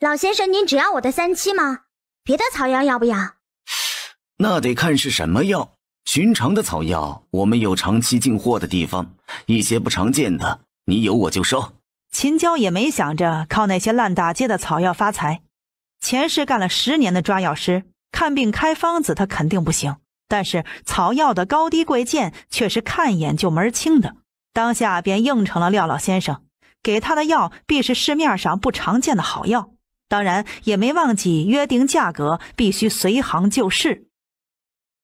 老先生，您只要我的三七吗？别的草药
要不要？
那得看是什么药。寻常的草药，我们有长期进货的地方；一些不常见的，你有我就收。
秦娇也没想着靠那些烂大街的草药发财。前世干了十年的抓药师，看病开方子他肯定不行，但是草药的高低贵贱却是看一眼就门儿清的。当下便应承了廖老先生，给他的药必是市面上不常见的好药。当然也没忘记约定价格，必须随行就市。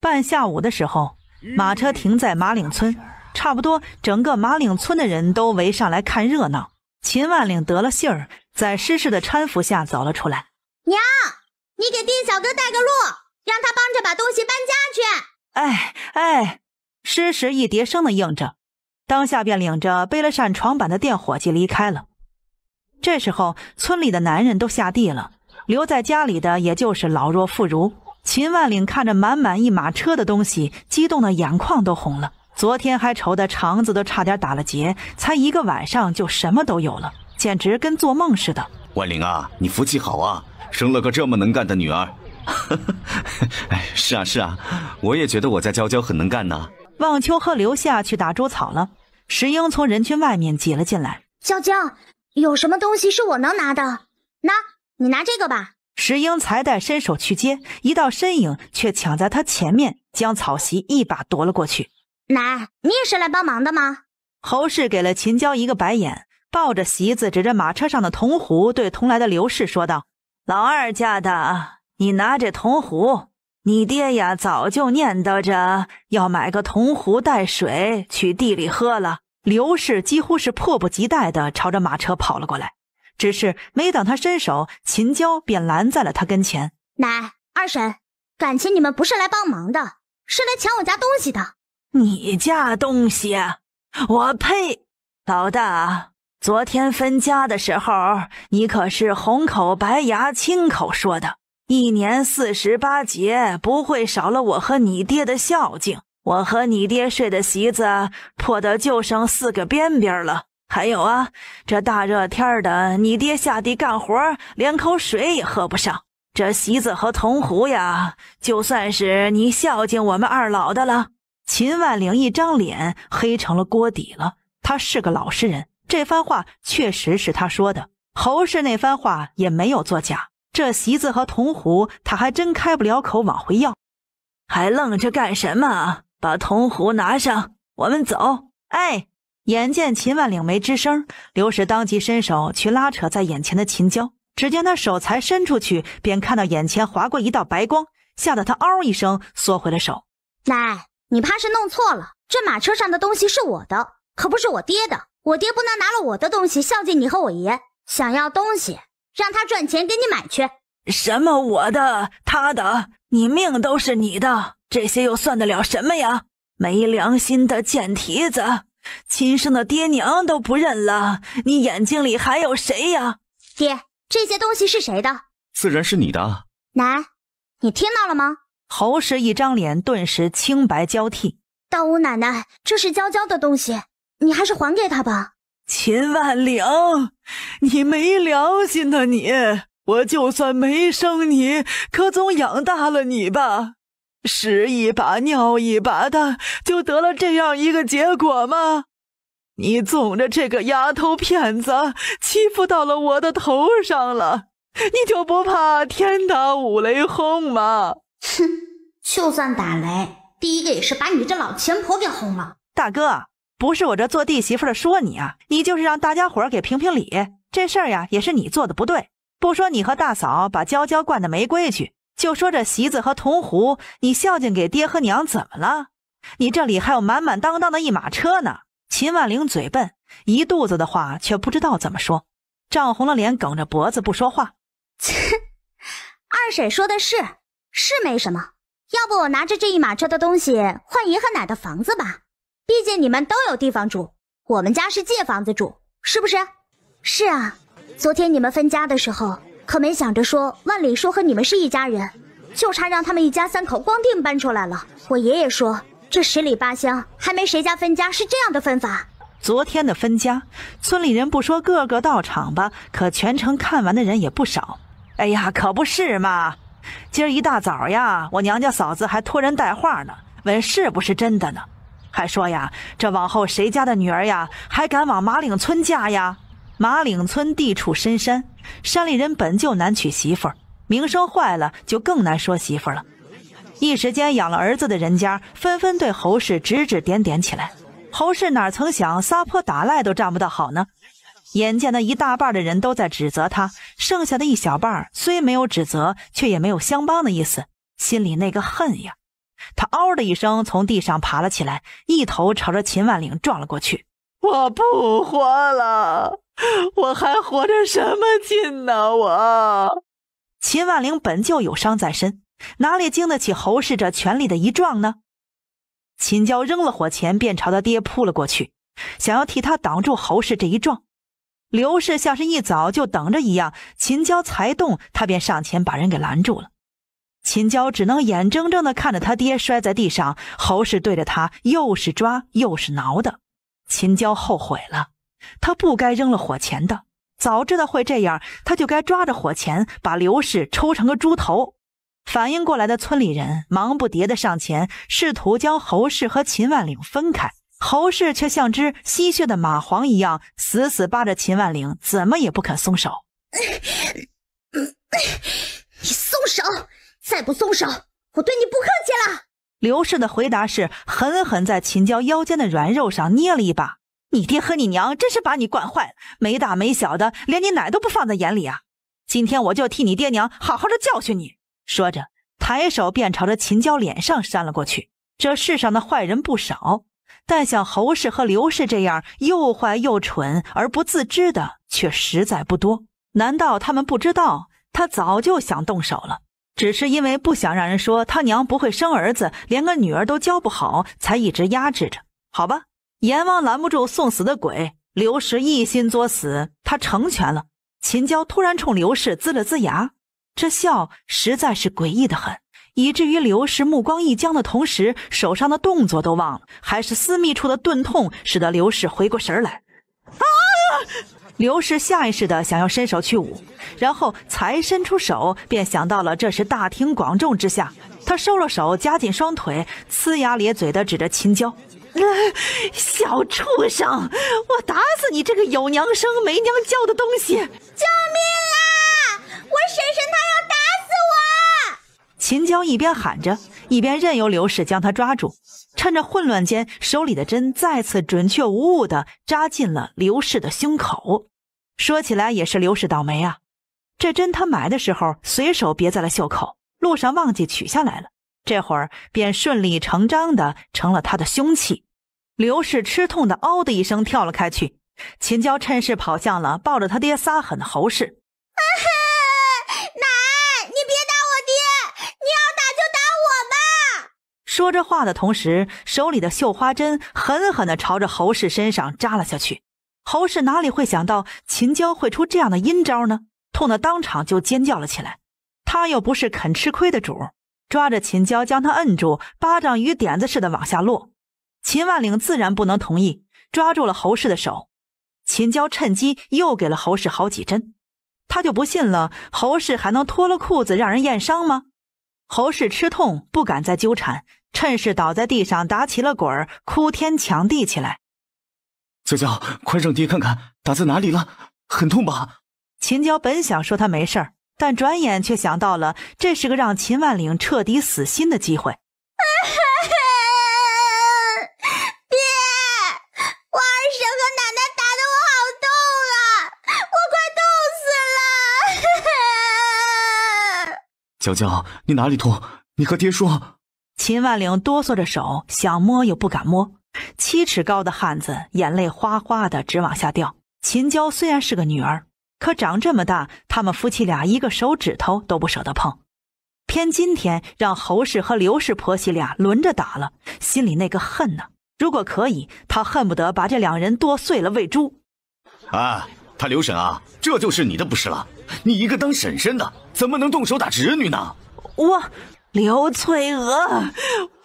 半下午的时候，马车停在马岭村，差不多整个马岭村的人都围上来看热闹。秦万岭得了信儿，在诗氏的搀扶下走了出来。
娘，你给店小哥带个路，让他帮着把东西搬家去。
哎哎，诗氏一叠声的应着，当下便领着背了扇床板的店伙计离开了。这时候，村里的男人都下地了，留在家里的也就是老弱妇孺。秦万岭看着满满一马车的东西，激动的眼眶都红了。昨天还愁得肠子都差点打了结，才一个晚上就什么都有了，简直跟做梦似的。
万岭啊，你福气好啊，生了个这么能干的女儿。哎，是啊是啊，我也觉得我家娇娇很能干呢。
望秋和留下去打猪草了，石英从人群外面挤了进来，娇娇。有什么
东西是我能拿的？那，你拿这个吧。
石英才带伸手去接，一道身影却抢在他前面，将草席一把夺了过去。奶，你也是来帮忙的吗？侯氏给了秦娇一个白眼，抱着席子，指着马车上的铜壶，对同来的刘氏说道：“老二家的，你拿着铜壶，你爹呀，早就念叨着要买个铜壶带水去地里喝了。”刘氏几乎是迫不及待的朝着马车跑了过来，只是没等他伸手，秦娇便拦在了他跟前。
奶，二婶，感情你们不是来帮忙的，是来抢我家东西的？你家
东西？我呸！老大，昨天分家的时候，你可是红口白牙亲口说的，一年四十八节不会少了我和你爹的孝敬。我和你爹睡的席子破的就剩四个边边了，还有啊，这大热天的，你爹下地干活连口水也喝不上。这席子和铜壶呀，就算是你孝敬我们二老的了。秦万岭一张脸黑成了锅底了，他是个老实人，这番话确实是他说的。侯氏那番话也没有作假，这席子和铜壶他还真开不了口往回要，还愣着干什么？把铜壶拿上，我们走。哎，眼见秦万岭没吱声，刘氏当即伸手去拉扯在眼前的秦娇。只见他手才伸出去，便看到眼前划过一道白光，吓得他嗷一声缩回了手。
奶，你怕是弄错了，这马车上的东西是我的，可不是我爹的。我爹不能拿了我的东西孝敬你和我爷。
想要东西，让他赚钱给你买去。什么我的，他的？你命都是你的，这些又算得了什么呀？没良心的贱蹄子，亲生的爹娘都不认了，你眼睛里还有谁呀？爹，这些东西是谁的？
自然是你的。
奶，你听到了吗？侯氏一张脸顿时青白交替。大屋奶奶，这是娇娇的东西，你还是还给她吧。秦万岭，你没良心呐你！我就算没生你，可总养大了你吧？屎一把尿一把的，就得了这样一个结果吗？你纵着这个丫头片子，欺负到了我的头上了，你就不怕天打五雷轰吗？
哼，就算打雷，第一个也是把你这老前婆给轰了。
大哥，不是我这做弟媳妇的说你啊，你就是让大家伙给评评理，这事儿呀也是你做的不对。不说你和大嫂把娇娇惯的没规矩，就说这席子和铜壶，你孝敬给爹和娘怎么了？你这里还有满满当当的一马车呢。秦万灵嘴笨，一肚子的话却不知道怎么说，涨红了脸，梗着脖子不说话。切，二婶说的是，
是没什么。要不我拿着这一马车的东西换爷和奶的房子吧？毕竟你们都有地方住，我们家是借房子住，是不是？是啊。昨天你们分家的时候，可没想着说万里叔和你们是一家人，就差让他们一家三口光腚搬出来了。我爷爷说，这十里八乡还没谁家分
家是这样的分法。昨天的分家，村里人不说个个到场吧，可全程看完的人也不少。哎呀，可不是嘛！今儿一大早呀，我娘家嫂子还托人带话呢，问是不是真的呢，还说呀，这往后谁家的女儿呀，还敢往马岭村嫁呀？马岭村地处深山，山里人本就难娶媳妇儿，名声坏了就更难说媳妇了。一时间，养了儿子的人家纷纷对侯氏指指点点起来。侯氏哪曾想撒泼打赖都占不到好呢？眼见那一大半的人都在指责他，剩下的一小半虽没有指责，却也没有相帮的意思，心里那个恨呀！他嗷的一声从地上爬了起来，一头朝着秦万岭撞了过去。我不活了！我还活着什么劲呢？我秦万灵本就有伤在身，哪里经得起侯氏这全力的一撞呢？秦娇扔了火钳，便朝他爹扑了过去，想要替他挡住侯氏这一撞。刘氏像是一早就等着一样，秦娇才动，他便上前把人给拦住了。秦娇只能眼睁睁地看着他爹摔在地上，侯氏对着他又是抓又是挠的。秦娇后悔了。他不该扔了火钳的，早知道会这样，他就该抓着火钳把刘氏抽成个猪头。反应过来的村里人忙不迭的上前，试图将侯氏和秦万岭分开，侯氏却像只吸血的蚂蟥一样，死死扒着秦万岭，怎么也不肯松手。
你松手，再不松手，
我对你不客气了。刘氏的回答是狠狠在秦娇腰间的软肉上捏了一把。你爹和你娘真是把你惯坏了，没大没小的，连你奶都不放在眼里啊！今天我就替你爹娘好好的教训你。说着，抬手便朝着秦娇脸上扇了过去。这世上的坏人不少，但像侯氏和刘氏这样又坏又蠢而不自知的，却实在不多。难道他们不知道？他早就想动手了，只是因为不想让人说他娘不会生儿子，连个女儿都教不好，才一直压制着。好吧。阎王拦不住送死的鬼，刘氏一心作死，他成全了。秦娇突然冲刘氏呲了呲牙，这笑实在是诡异的很，以至于刘氏目光一僵的同时，手上的动作都忘了。还是私密处的钝痛使得刘氏回过神来。啊！刘氏下意识的想要伸手去捂，然后才伸出手，便想到了这是大庭广众之下，他收了手，夹紧双腿，呲牙咧嘴的指着秦娇。小畜生，我打死你这个有娘生没娘教的东西！救命啊！
我婶婶她要打死我！
秦娇一边喊着，一边任由刘氏将她抓住，趁着混乱间，手里的针再次准确无误的扎进了刘氏的胸口。说起来也是刘氏倒霉啊，这针她买的时候随手别在了袖口，路上忘记取下来了。这会儿便顺理成章的成了他的凶器。刘氏吃痛的嗷的一声跳了开去，秦娇趁势跑向了抱着他爹撒狠的侯氏：“
奶，你别打我爹，你要打就打我
吧！”说着话的同时，手里的绣花针狠狠的朝着侯氏身上扎了下去。侯氏哪里会想到秦娇会出这样的阴招呢？痛的当场就尖叫了起来。他又不是肯吃亏的主。抓着秦娇，将她摁住，巴掌雨点子似的往下落。秦万岭自然不能同意，抓住了侯氏的手。秦娇趁机又给了侯氏好几针，他就不信了，侯氏还能脱了裤子让人验伤吗？侯氏吃痛，不敢再纠缠，趁势倒在地上打起了滚儿，哭天抢地起来。
娇娇，快让爹看看打在哪里了，很痛吧？
秦娇本想说他没事儿。但转眼却想到了，这是个让秦万岭彻底死心的机会。爹，
我二婶和奶奶打得我好痛啊，我快冻
死了。娇娇，你哪里痛？你和爹说。
秦万岭哆嗦着手，想摸又不敢摸。七尺高的汉子，眼泪哗哗的直往下掉。秦娇虽然是个女儿。可长这么大，他们夫妻俩一个手指头都不舍得碰，偏今天让侯氏和刘氏婆媳俩轮着打了，心里那个恨呢！如果可以，他恨不得把这两人剁碎了喂猪。
啊，他刘婶啊，这就是你的不是了！你一个当婶婶的，怎么能动手打侄女呢？
我，刘翠娥，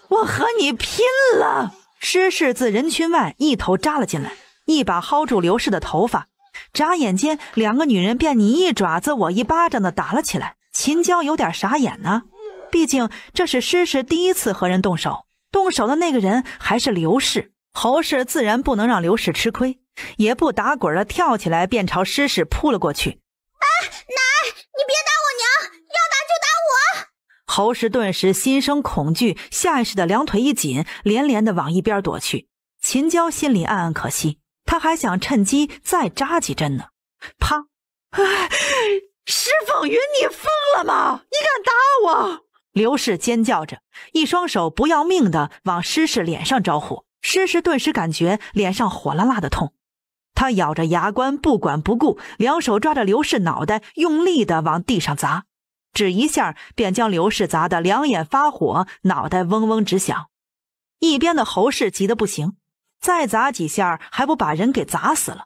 我和你拼了！施氏自人群外一头扎了进来，一把薅住刘氏的头发。眨眼间，两个女人便你一爪子，我一巴掌的打了起来。秦娇有点傻眼呢，毕竟这是诗诗第一次和人动手，动手的那个人还是刘氏。侯氏自然不能让刘氏吃亏，也不打滚了，跳起来便朝诗诗扑了过去。哎，
奶，你别打我娘，要打就打我！
侯氏顿时心生恐惧，下意识的两腿一紧，连连的往一边躲去。秦娇心里暗暗可惜。他还想趁机再扎几针呢！啪！哎，石凤云，你疯了吗？你敢打我！刘氏尖叫着，一双手不要命的往施氏脸上招呼。施氏顿时感觉脸上火辣辣的痛，他咬着牙关，不管不顾，两手抓着刘氏脑袋，用力的往地上砸，只一下便将刘氏砸得两眼发火，脑袋嗡嗡直响。一边的侯氏急得不行。再砸几下，还不把人给砸死了？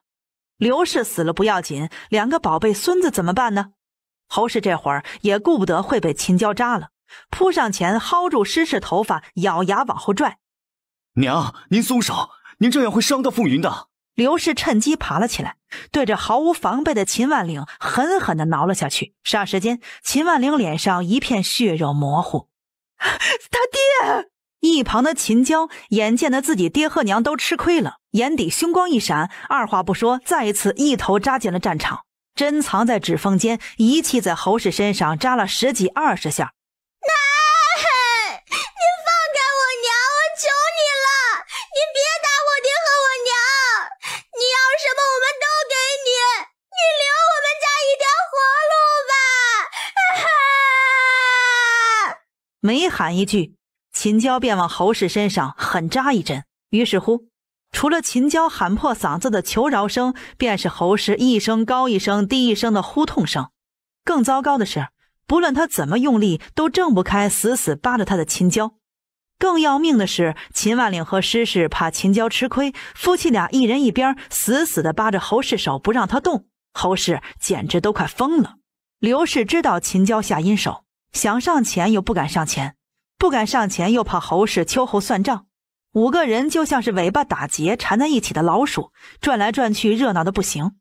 刘氏死了不要紧，两个宝贝孙子怎么办呢？侯氏这会儿也顾不得会被秦椒扎了，扑上前薅住施氏头发，咬牙往后拽。
娘，您松手，您这样会伤到凤云的。
刘氏趁机爬了起来，对着毫无防备的秦万岭狠狠地挠了下去。霎时间，秦万岭脸上一片血肉模糊。他爹！一旁的秦娇眼见的自己爹和娘都吃亏了，眼底凶光一闪，二话不说，再一次一头扎进了战场，珍藏在指缝间，一气在侯氏身上扎了十几二十下。奶，
你放开我娘，我求你了，你别打我爹和我娘，你要什么我们都给你，你留我们家一条活路吧。啊哈。
没喊一句。秦娇便往侯氏身上狠扎一针，于是乎，除了秦娇喊破嗓子的求饶声，便是侯氏一声高一声低一声的呼痛声。更糟糕的是，不论他怎么用力，都挣不开死死扒着他的秦娇。更要命的是，秦万岭和诗诗怕秦娇吃亏，夫妻俩一人一边死死的扒着侯氏手不让他动。侯氏简直都快疯了。刘氏知道秦娇下阴手，想上前又不敢上前。不敢上前，又怕侯氏秋后算账。五个人就像是尾巴打结缠在一起的老鼠，转来转去，热闹的不行。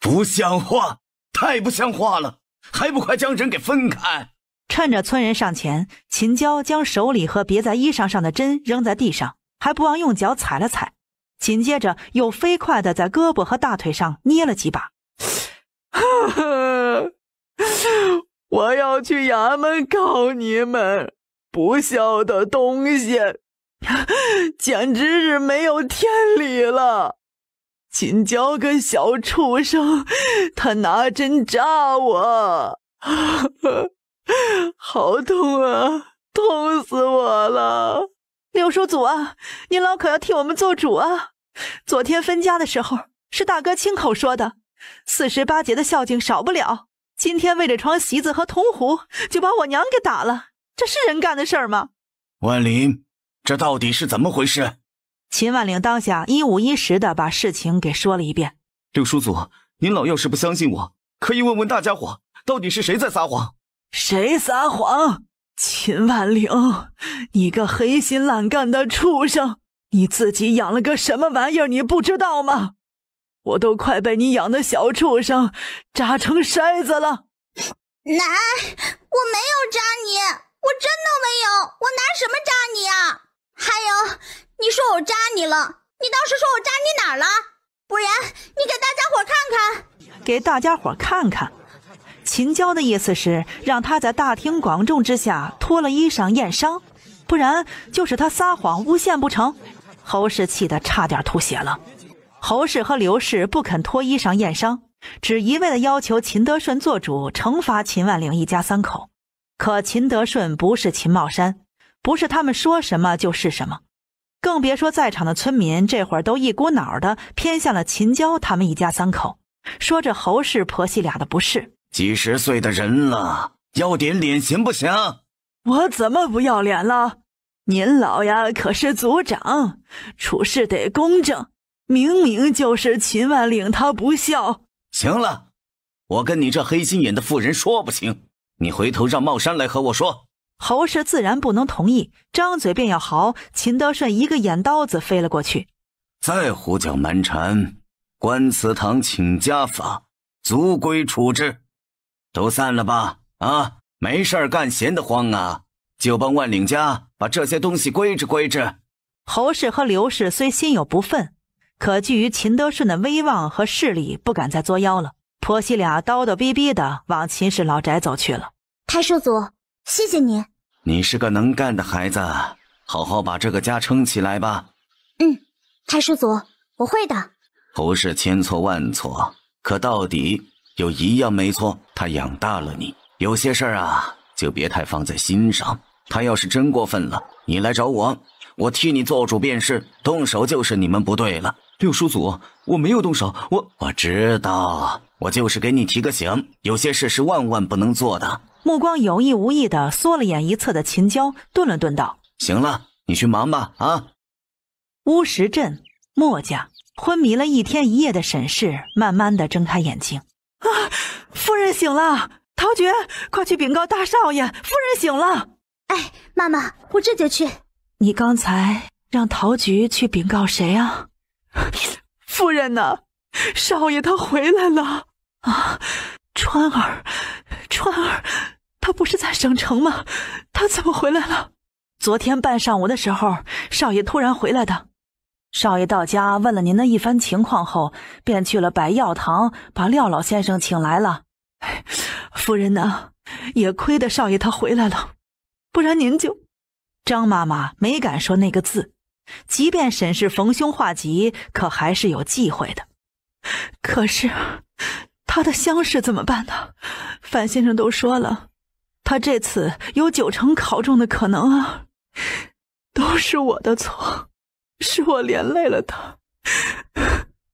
不像话，太不像话了！还不快将人给分开！
趁着村人上前，秦娇将手里和别在衣裳上的针扔在地上，还不忘用脚踩了踩。紧接着又飞快的在胳膊和大腿上捏了几把。
我要去衙门告你们！不孝的东西，简直是没有天理了！秦娇个小畜生，他拿
针扎我，好痛啊，痛死我了！六叔祖啊，您老可要替我们做主啊！昨天分家的时候，是大哥亲口说的，四十八节的孝敬少不了。今天为这床席子和铜壶，就把我娘给打了。这是人干的事儿吗？
万林，这到底是怎么回事？
秦万岭当下一五一十的把事情给说了一遍。
六叔祖，您老要是不相信我，可以问问大家伙，到底是谁在撒谎？
谁撒谎？秦万岭，你个黑心烂干的畜生，你自己养了个什么玩意儿，你不知道吗？我都快被你养的小畜生扎成筛子了！奶，
我没有扎你。我真的没有，我拿什么扎你呀？还有，你说我扎你了，你倒是说我扎你哪儿了？不然你给大家伙看
看，给大家伙看看。秦娇的意思是让他在大庭广众之下脱了衣裳验伤，不然就是他撒谎诬陷不成。侯氏气得差点吐血了。侯氏和刘氏不肯脱衣裳验伤，只一味的要求秦德顺做主惩罚秦万岭一家三口。可秦德顺不是秦茂山，不是他们说什么就是什么，更别说在场的村民这会儿都一股脑的偏向了秦娇他们一家三口，说着侯氏婆媳俩
的不是。几十岁的人了，要点脸行不行？我怎
么不要脸了？您老呀，可是族长，处事得公正。明明就是秦万岭他不孝。
行了，我跟你这黑心眼的妇人说不清。你回头让茂山来和我说。侯氏
自然不能同意，张嘴便要嚎。秦德顺一个眼刀子飞了过去。
再胡搅蛮缠，官祠堂，请家法，族规处置。都散了吧！啊，没事儿干，闲得慌啊，就帮万岭家把这些东西归置归置。侯氏和刘氏虽心有不
忿，可惧于秦德顺的威望和势力，不敢再作妖了。婆媳俩叨叨逼逼的往秦氏老宅走去了。太叔祖，谢谢你。
你是个能干的孩子，好好把这个家撑起来吧。
嗯，太
叔祖，我会的。
不是千错万错，可到底有一样没错，他养大了你。有些事儿啊，就别太放在心上。他要是真过分了，你来找我，我替你做主便是。动手就是你们不对了。六叔祖，我没有动手。我我知道，我就是给你提个醒，有些事是万万不能做的。
目光有意无意的缩了眼一侧的秦娇，顿了顿，道：“
行了，你去忙吧。”啊！
乌石镇莫家昏迷了一天一夜的沈氏，慢慢的睁开眼睛。啊！夫人醒了！陶菊，快去禀告大少爷，夫人醒了！哎，妈妈，我这就去。你刚才让陶菊去禀告谁啊？夫人呢？少爷他回来了啊！川儿，川儿，他不是在省城吗？他怎么回来了？昨天半上午的时候，少爷突然回来的。少爷到家问了您的一番情况后，便去了百药堂，把廖老先生请来了。夫人呢？也亏得少爷他回来了，不然您就……张妈妈没敢说那个字。即便沈氏逢凶化吉，可还是有忌讳的。可是他的乡试怎么办呢？范先生都说了，他这次有九成考中的可能啊。都是我的错，是我连累了他。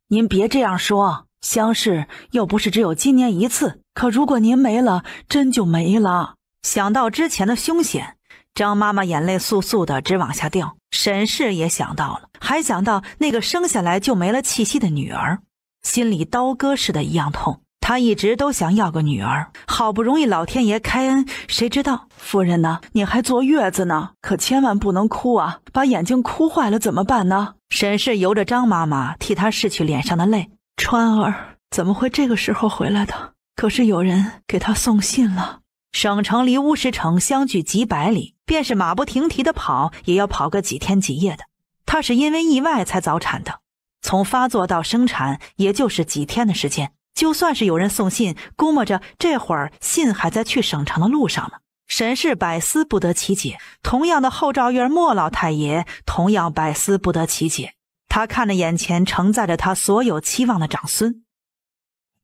您别这样说，乡试又不是只有今年一次。可如果您没了，真就没了。想到之前的凶险。张妈妈眼泪簌簌的直往下掉，沈氏也想到了，还想到那个生下来就没了气息的女儿，心里刀割似的一样痛。她一直都想要个女儿，好不容易老天爷开恩，谁知道夫人呢？你还坐月子呢，可千万不能哭啊，把眼睛哭坏了怎么办呢？沈氏由着张妈妈替她拭去脸上的泪。川儿怎么会这个时候回来的？可是有人给他送信了。省城离乌石城相距几百里，便是马不停蹄的跑，也要跑个几天几夜的。他是因为意外才早产的，从发作到生产也就是几天的时间。就算是有人送信，估摸着这会儿信还在去省城的路上呢。沈氏百思不得其解，同样的后赵院，莫老太爷同样百思不得其解。他看着眼前承载着他所有期望的长孙，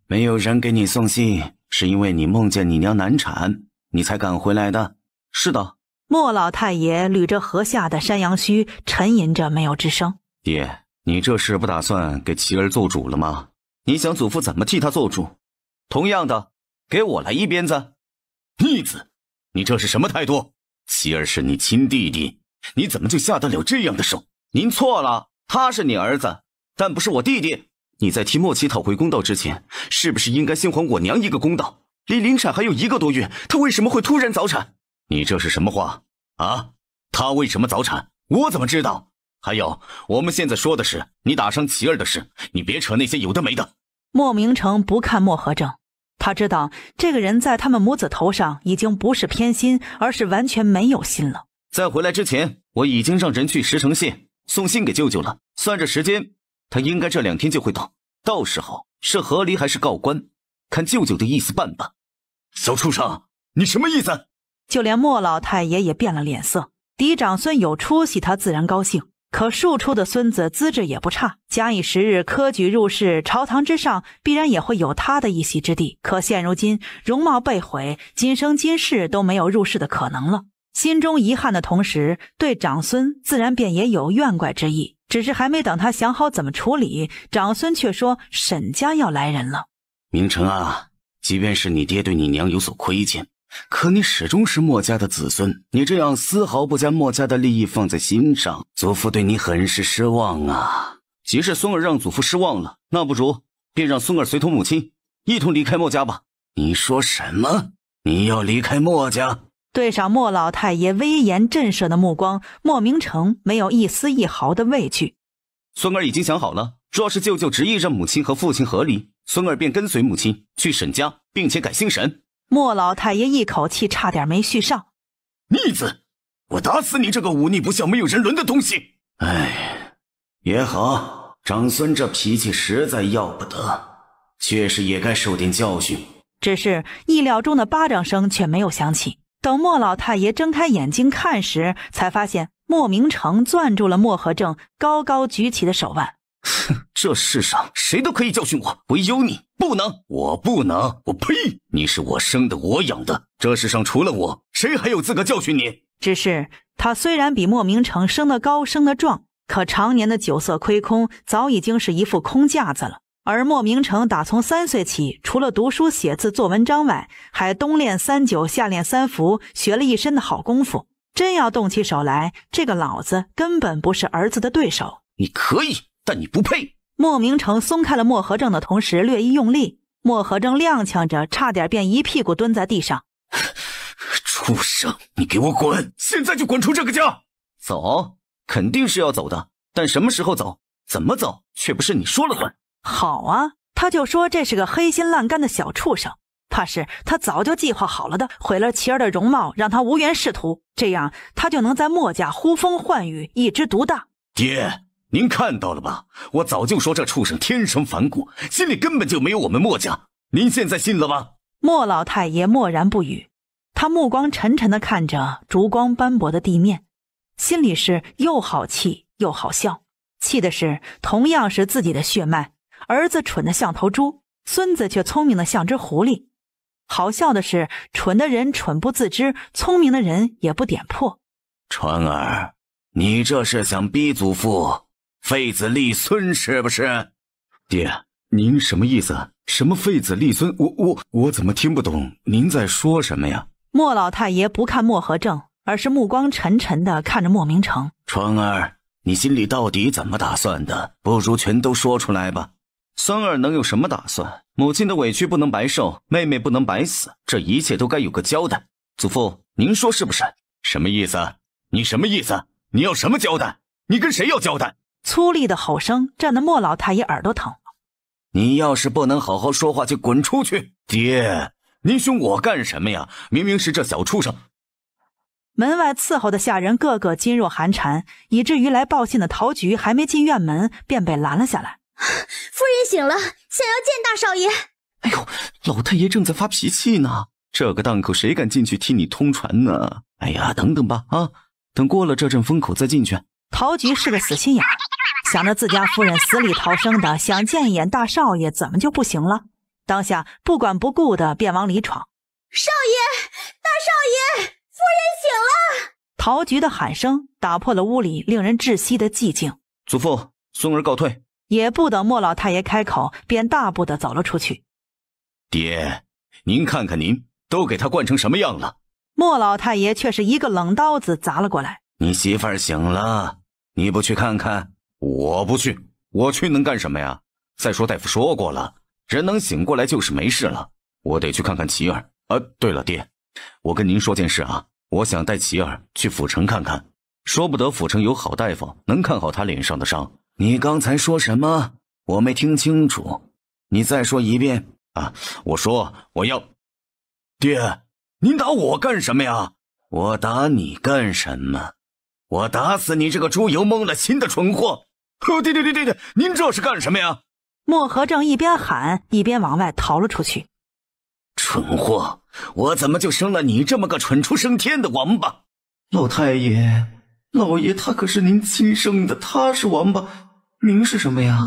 没有人给你送信。是因为你梦见你娘难产，你才赶回来的。是的，莫
老太爷捋着颌下的山羊须，沉吟着没有吱声。
爹，你这是不打算给齐儿做主了吗？你想祖父怎么替他做主？同样的，给我来一鞭子！逆子，你这是什么态度？齐儿是你亲弟弟，你怎么就下得了这样的手？您错了，他是你儿子，但不是我弟弟。你在替莫奇讨回公道之前，是不是应该先还我娘一个公道？离临产还有一个多月，她为什么会突然早产？你这是什么话啊？她为什么早产？我怎么知道？还有，我们现在说的是你打伤琪儿的事，你别扯那些有的没的。
莫明成不看莫和正，他知道这个人在他们母子头上已经不是偏心，而是完全没有心
了。在回来之前，我已经让人去石城县送信给舅舅了。算着时间。他应该这两天就会到，到时候是和离还是告官，看舅舅的意思办吧。小畜生，你什么意思？
就连莫老太爷也变了脸色。嫡长孙有出息，他自然高兴；可庶出的孙子资质也不差，假以时日，科举入仕，朝堂之上必然也会有他的一席之地。可现如今容貌被毁，今生今世都没有入仕的可能了。心中遗憾的同时，对长孙自然便也有怨怪之意。只是还没等他想好怎么处理，长孙却说：“沈家要来人了。”
明成啊，即便是你爹对你娘有所亏欠，可你始终是墨家的子孙，你这样丝毫不将墨家的利益放在心上，祖父对你很是失望啊！即使孙儿让祖父失望了，那不如便让孙儿随同母亲一同离开墨家吧。你说什么？你要离开墨家？
对上莫老太爷威严震慑的目光，莫明成没有一丝一毫的畏惧。
孙儿已经想好了，若是舅舅执意让母亲和父亲和离，孙儿便跟随母亲去沈家，并且改姓沈。
莫老太爷一口气差点没续上。逆子，
我打死你这个忤逆不孝、没有人伦的东西！哎，也好，长孙这脾气实在要不得，确实也该受点教训。
只是意料中的巴掌声却没有响起。等莫老太爷睁开眼睛看时，才发现莫明成攥住了莫和正高高举起的手腕。
哼，这世上谁都可以教训我，唯有你不能，我不能，我呸！你是我生的，我养的，这世上除了我，谁还有资格教训你？只
是他虽然比莫明成生的高，生的壮，可常年的酒色亏空，早已经是一副空架子了。而莫明成打从三岁起，除了读书写字做文章外，还冬练三九，夏练三伏，学了一身的好功夫。真要动起手来，这个老子根本不是儿子的对手。
你可以，但你
不配。莫明成松开了莫和正的同时，略一用力，莫和正踉跄着，差点便一屁股蹲在地上。
畜生，你给我滚！现在就滚出这个家！走，肯定是要走的，但什么时候走，怎么走，却不是你说了算。
好啊，他就说这是个黑心烂肝的小畜生，怕是他早就计划好了的，毁了琪儿的容貌，让他无缘仕途，这样他就能在墨家呼风唤雨，一枝独大。
爹，您看到了吧？我早就说这畜生天生反骨，心里根本就没有我们墨家。您现在信了吗？
莫老太爷默然不语，他目光沉沉的看着烛光斑驳的地面，心里是又好气又好笑，气的是同样是自己的血脉。儿子蠢得像头猪，孙子却聪明得像只狐狸。好笑的是，蠢的人蠢不自知，聪明的人也不点破。
川儿，你这是想逼祖父废子立孙是不是？爹，您什么意思？什么废子立孙？我我我怎么听不懂您在说什么呀？
莫老太爷不看莫和正，而是目光沉沉的看着莫明成。
川儿，你心里到底怎么打算的？不如全都说出来吧。孙儿能有什么打算？母亲的委屈不能白受，妹妹不能白死，这一切都该有个交代。祖父，您说是不是？什么意思？你什么意思？你要什么交代？你跟谁要交代？
粗粝的吼声震得莫老太爷耳朵疼。
你要是不能好好说话，就滚出去！爹，您凶我干什么呀？明明是这小畜生！
门外伺候的下人个个噤若寒蝉，以至于来报信的陶菊还没进院门，便被拦了下来。
夫人醒了，想要见大少爷。哎
呦，老太爷正在发脾气呢，这个档口谁敢进去替你通传呢？哎呀，等等吧，啊，等过了这阵风口再进去。
陶菊是个死心眼，想着自家夫人死里逃生的，想见一眼大少爷，怎么就不行了？当下不管不顾的便往里闯。
少爷，大少爷，夫人醒了！
陶菊的喊声打破了屋里令人窒息的寂静。
祖父，孙儿告退。
也不等莫老太爷开口，便大步的走了出去。
爹，您看看您都给他惯成什么样了！
莫老太爷却是一个冷刀子砸了过来。
你媳妇儿醒了，你不去看看？我不去，我去能干什么呀？再说大夫说过了，人能醒过来就是没事了。我得去看看齐儿。啊，对了，爹，我跟您说件事啊，我想带齐儿去府城看看，说不得府城有好大夫，能看好他脸上的伤。你刚才说什么？我没听清楚，你再说一遍啊！我说我要，爹，您打我干什么呀？我打你干什么？我打死你这个猪油蒙了心的蠢货！哦，爹爹爹爹爹，您这是干什么呀？
莫和正一边喊一边往外逃了出去。
蠢货，我怎么就生了你这么个蠢出生天的王八？老太爷，老爷他可是您亲生的，他是王八。您是什么呀？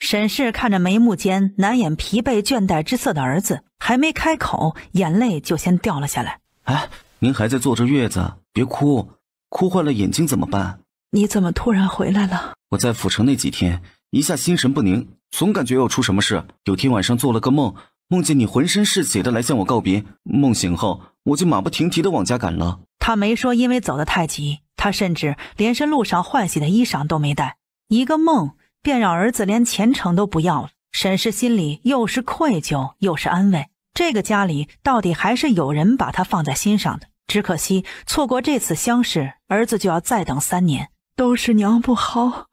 沈氏看着眉目间难掩疲惫倦怠之色的儿子，还没开口，眼泪就先掉了下来。
哎，您还在坐着月子，别哭，哭坏了眼睛怎么办？
你怎么突然回来了？
我在府城那几天，一下心神不宁，总感觉要出什么事。有天晚上做了个梦，梦见你浑身是血的来向我告别。梦醒后，我就马不停蹄的往家赶了。
他没说，因为走的太急，他甚至连身路上换洗的衣裳都没带。一个梦，便让儿子连前程都不要了。沈氏心里又是愧疚又是安慰，这个家里到底还是有人把他放在心上的。只可惜错过这次相识，儿子就要再等三年。都是娘不好，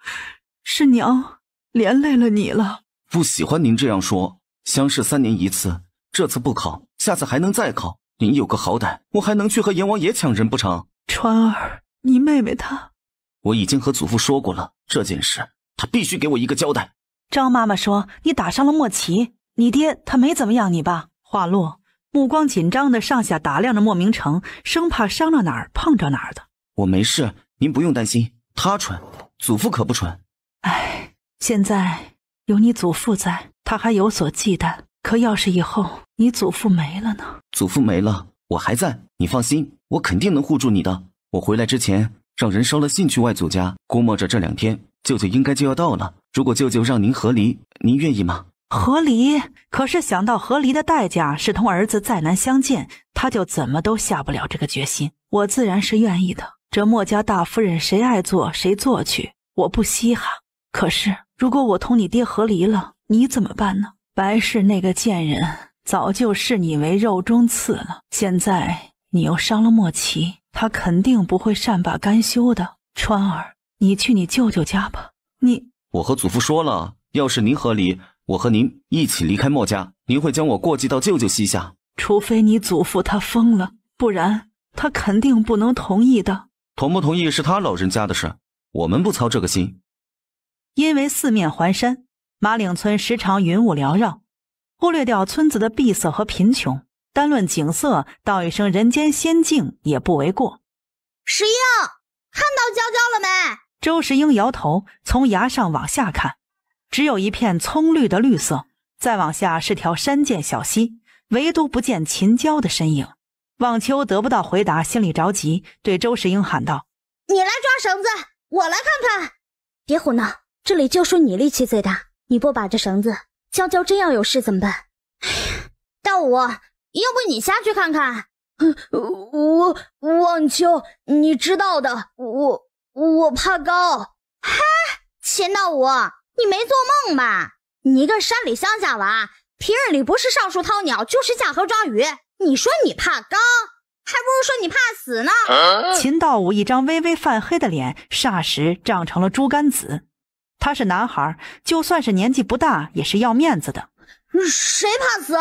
是娘连累了你了。
不喜欢您这样说，相识三年一次，这次不考，下次还能再考。您有个好歹，我还能去和阎王爷抢人不成？
川儿，你妹妹她。
我已经和祖父说过了这件事，他必须给我一个交代。
张妈妈说你打伤了莫奇，你爹他没怎么养你吧？话落，目光紧张的上下打量着莫明成，生怕伤着哪儿碰着
哪儿的。我没事，您不用担心。他蠢，祖父可不蠢。
哎，现在有你祖父在，他还有所忌惮。可要是以后你祖父没了呢？
祖父没了，我还在，你放心，我肯定能护住你的。我回来之前。让人捎了信去外祖家，估摸着这两天舅舅应该就要到了。如果舅舅让您和离，您愿意吗？
和离，可是想到和离的代价是同儿子再难相见，他就怎么都下不了这个决心。我自然是愿意的。这莫家大夫人谁爱做谁做去，我不稀罕。可是如果我同你爹和离了，你怎么办呢？白氏那个贱人早就视你为肉中刺了，现在你又伤了莫奇。他肯定不会善罢甘休的。川儿，你去你舅舅家吧。你，
我和祖父说了，要是您和离，我和您一起离开墨家，您会将我过继到舅舅膝下。
除非你祖父他疯了，不然他肯定不能同意的。
同不同意是他老人家的事，我们不操这个心。
因为四面环山，马岭村时常云雾缭绕，忽略掉村子的闭塞和贫穷。单论景色，道一声人间仙境也不为过。石英，看到娇娇了没？周石英摇头，从崖上往下看，只有一片葱绿的绿色。再往下是条山涧小溪，唯独不见秦娇的身影。望秋得不到回答，心里着急，对周石英喊道：“
你来抓绳子，我来看看。别胡闹，这里就属你力气最大。你不把这绳子，娇娇真要有事怎么办？”哎呀，大武。要不你下去看看，我望秋，你知道的，我我怕高。嗨，秦道武，你没做梦吧？你一个山里乡下娃，平日里不是上树掏鸟，就是下河抓鱼。你说你怕高，还不如说你怕死呢。秦
道武一张微微泛黑的脸，霎时涨成了猪肝紫。他是男孩，就算是年纪不大，也是要面子的。
谁怕死？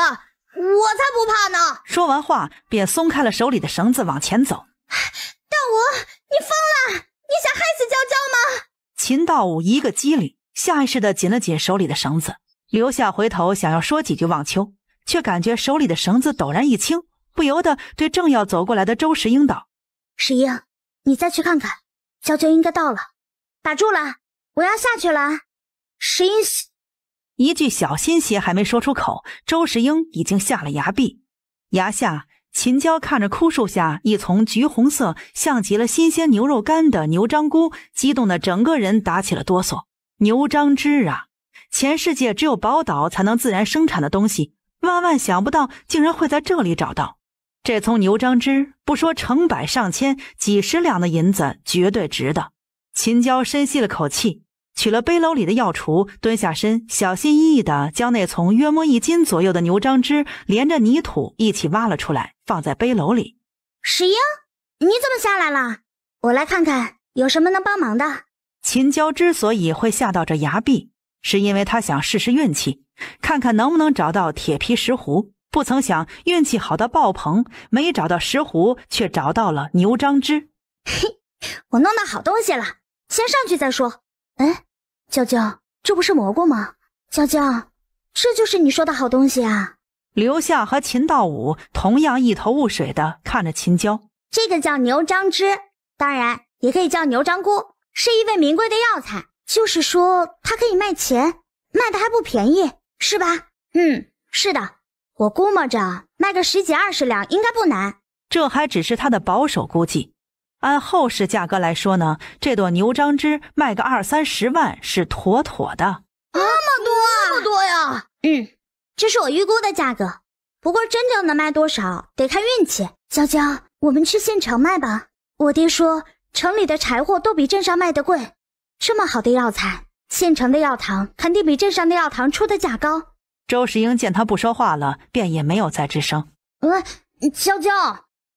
我才不怕呢！
说完话，便松开了手里的绳子，往前走。大
武，
你疯了？你想害死娇娇吗？秦道武一个机灵，下意识地紧了紧手里的绳子，留下回头想要说几句，望秋却感觉手里的绳子陡然一轻，不由得对正要走过来的周石英道：“石英，你再去看看，娇娇应该到了。打住了，我要下去了。”石英。一句小心些还没说出口，周石英已经下了崖壁。崖下，秦娇看着枯树下一丛橘红色，像极了新鲜牛肉干的牛张菇，激动的整个人打起了哆嗦。牛张枝啊，全世界只有宝岛才能自然生产的东西，万万想不到竟然会在这里找到。这丛牛张枝，不说成百上千，几十两的银子绝对值得。秦娇深吸了口气。取了背篓里的药锄，蹲下身，小心翼翼地将那从约摸一斤左右的牛樟枝连着泥土一起挖了出来，放在背篓里。石英，你怎么下来了？我来看看有什么能帮忙的。秦娇之所以会下到这崖壁，是因为她想试试运气，看看能不能找到铁皮石斛。不曾想运气好到爆棚，没找到石斛，却找到了牛樟枝。嘿，我弄到好东西了，先上去再说。嗯。娇娇，这不是蘑菇吗？娇娇，这就是你说的好东西啊！刘夏和秦道武同样一头雾水的看着秦娇。这个叫牛樟芝，
当然也可以叫牛樟菇，是一味名贵的药材。就是说，它可以卖钱，卖的还不便宜，是吧？嗯，是的，我估摸
着卖个十几二十两应该不难。这还只是他的保守估计。按后市价格来说呢，这朵牛樟芝卖个二三十万是妥妥的。
那么多，那么多呀！
嗯，这是我预估的价格，
不过真正能卖多少，得看运气。娇娇，我们去县城卖吧。我爹说，城里的柴火都比镇上卖的贵，这么好的药材，县城的药
堂肯定比镇上的药堂出的价高。周世英见他不说话了，便也没有再吱声。
喂，娇娇，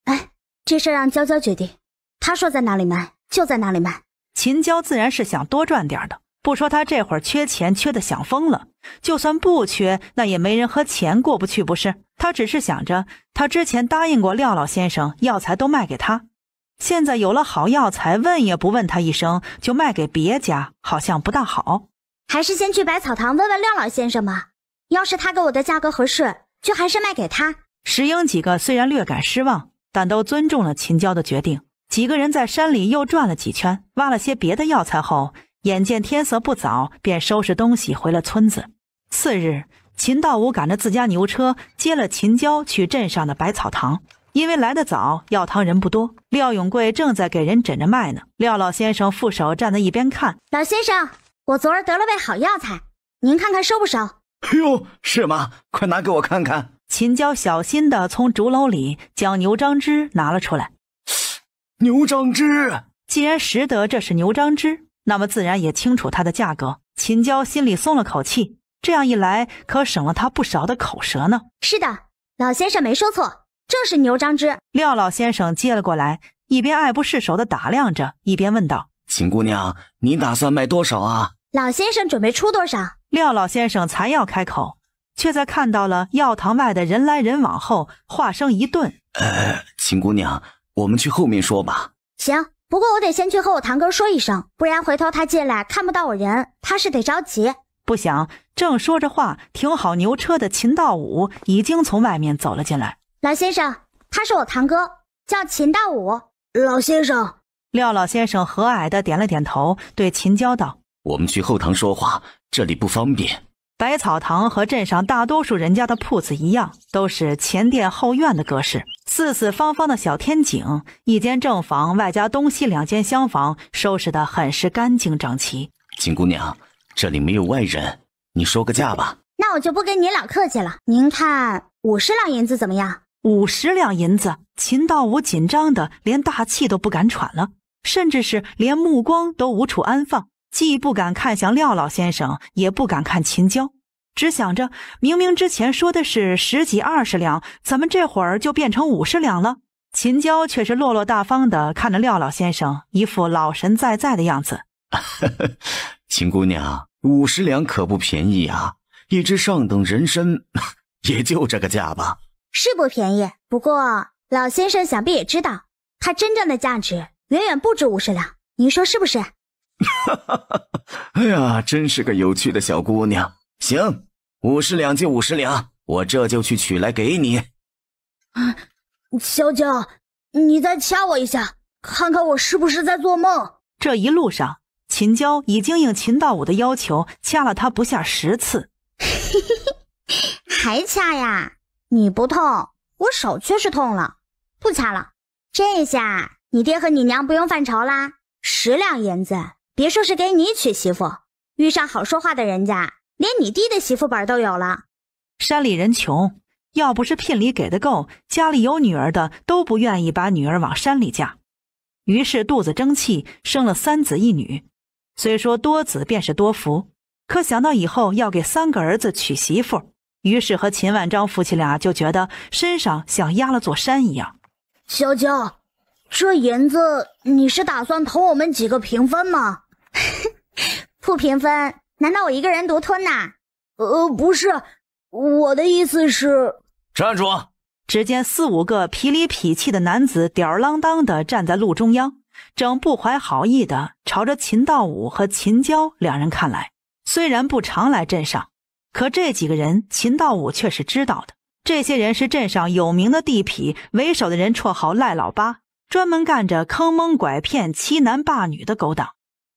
哎，这事让娇娇决定。他
说在哪里卖就在哪里卖。秦娇自然是想多赚点的，不说他这会儿缺钱缺的想疯了，就算不缺，那也没人和钱过不去不是？他只是想着，他之前答应过廖老先生药材都卖给他，现在有了好药材，问也不问他一声就卖给别家，好像不大好。
还是先去百草堂问问廖老先生吧。要是他给我的价格合适，就还是卖给
他。石英几个虽然略感失望，但都尊重了秦娇的决定。几个人在山里又转了几圈，挖了些别的药材后，眼见天色不早，便收拾东西回了村子。次日，秦道武赶着自家牛车接了秦娇去镇上的百草堂，因为来得早，药堂人不多。廖永贵正在给人诊着脉呢，廖老先生副手站在一边看。老先生，我昨儿得了味好药材，您看看收不收？
哎呦，是吗？快拿给我看看。秦娇
小心的从竹篓里将牛樟芝拿了出来。牛樟芝，既然识得这是牛樟芝，那么自然也清楚它的价格。秦娇心里松了口气，这样一来可省了他不少的口舌呢。是的，老先生没说错，正是牛樟芝。廖老先生接了过来，一边爱不释手的打量着，一边问道：“
秦姑娘，你打算卖多少啊？”
老先生准备出多少？廖老先生才要开口，却在看到了药堂外的人来人往后，话声一顿：“
呃，秦姑娘。”我们去后面说吧。
行，不过我得先去和我堂哥说一声，不然回头他进来看不到我人，他是得着
急。不想正说着话，停好牛车的秦道武已经从外面走了进来。老先生，他是我堂哥，叫秦道武。老先生，廖老先生和蔼的点了点头，对秦娇道：“
我们去后堂说话，这里不方便。”
百草堂和镇上大多数人家的铺子一样，都是前店后院的格式，四四方方的小天井，一间正房，外加东西两间厢房，收拾得很是干净整齐。
秦姑娘，这里没有外人，你说个价吧。
那我就不跟你老客气了，您看五十两银子怎么样？五十两银子！秦道武紧张的连大气都不敢喘了，甚至是连目光都无处安放。既不敢看向廖老先生，也不敢看秦娇，只想着明明之前说的是十几二十两，怎么这会儿就变成五十两了？秦娇却是落落大方的看着廖老先生，一副老神在在的样子。
秦姑娘，五十两可不便宜啊！一只上等人参也就这个价吧。
是不便宜，不过老先生想必也知道，它真正的价值远远不止五十两，您说是不是？哈
哈哈！哎呀，真是个有趣的小姑娘。行，五十两就五十两，我这就去取来给你。
啊，小娇，你再掐我一下，看看我
是不是在做梦。这一路上，秦娇已经应秦道武的要求掐了他不下十次。嘿嘿
嘿，还掐呀？你不痛，我手确实痛了。不掐了，这下你爹和你娘不用犯愁啦。十两银子。别说是给你娶媳妇，遇上好说话
的人家，连你弟的媳妇本都有了。山里人穷，要不是聘礼给的够，家里有女儿的都不愿意把女儿往山里嫁。于是肚子争气，生了三子一女。虽说多子便是多福，可想到以后要给三个儿子娶媳妇，于是和秦万章夫妻俩就觉得身上像压了座山一样。
小娇。这银子你是打算同我们几个平分吗？不平分，难道我一个人独吞呐？呃，不是，我的意思是……
站住！只见四五个痞里痞气的男子吊儿郎当的站在路中央，正不怀好意的朝着秦道武和秦娇两人看来。虽然不常来镇上，可这几个人秦道武却是知道的。这些人是镇上有名的地痞，为首的人绰号赖老八。专门干着坑蒙拐骗、欺男霸女的勾当。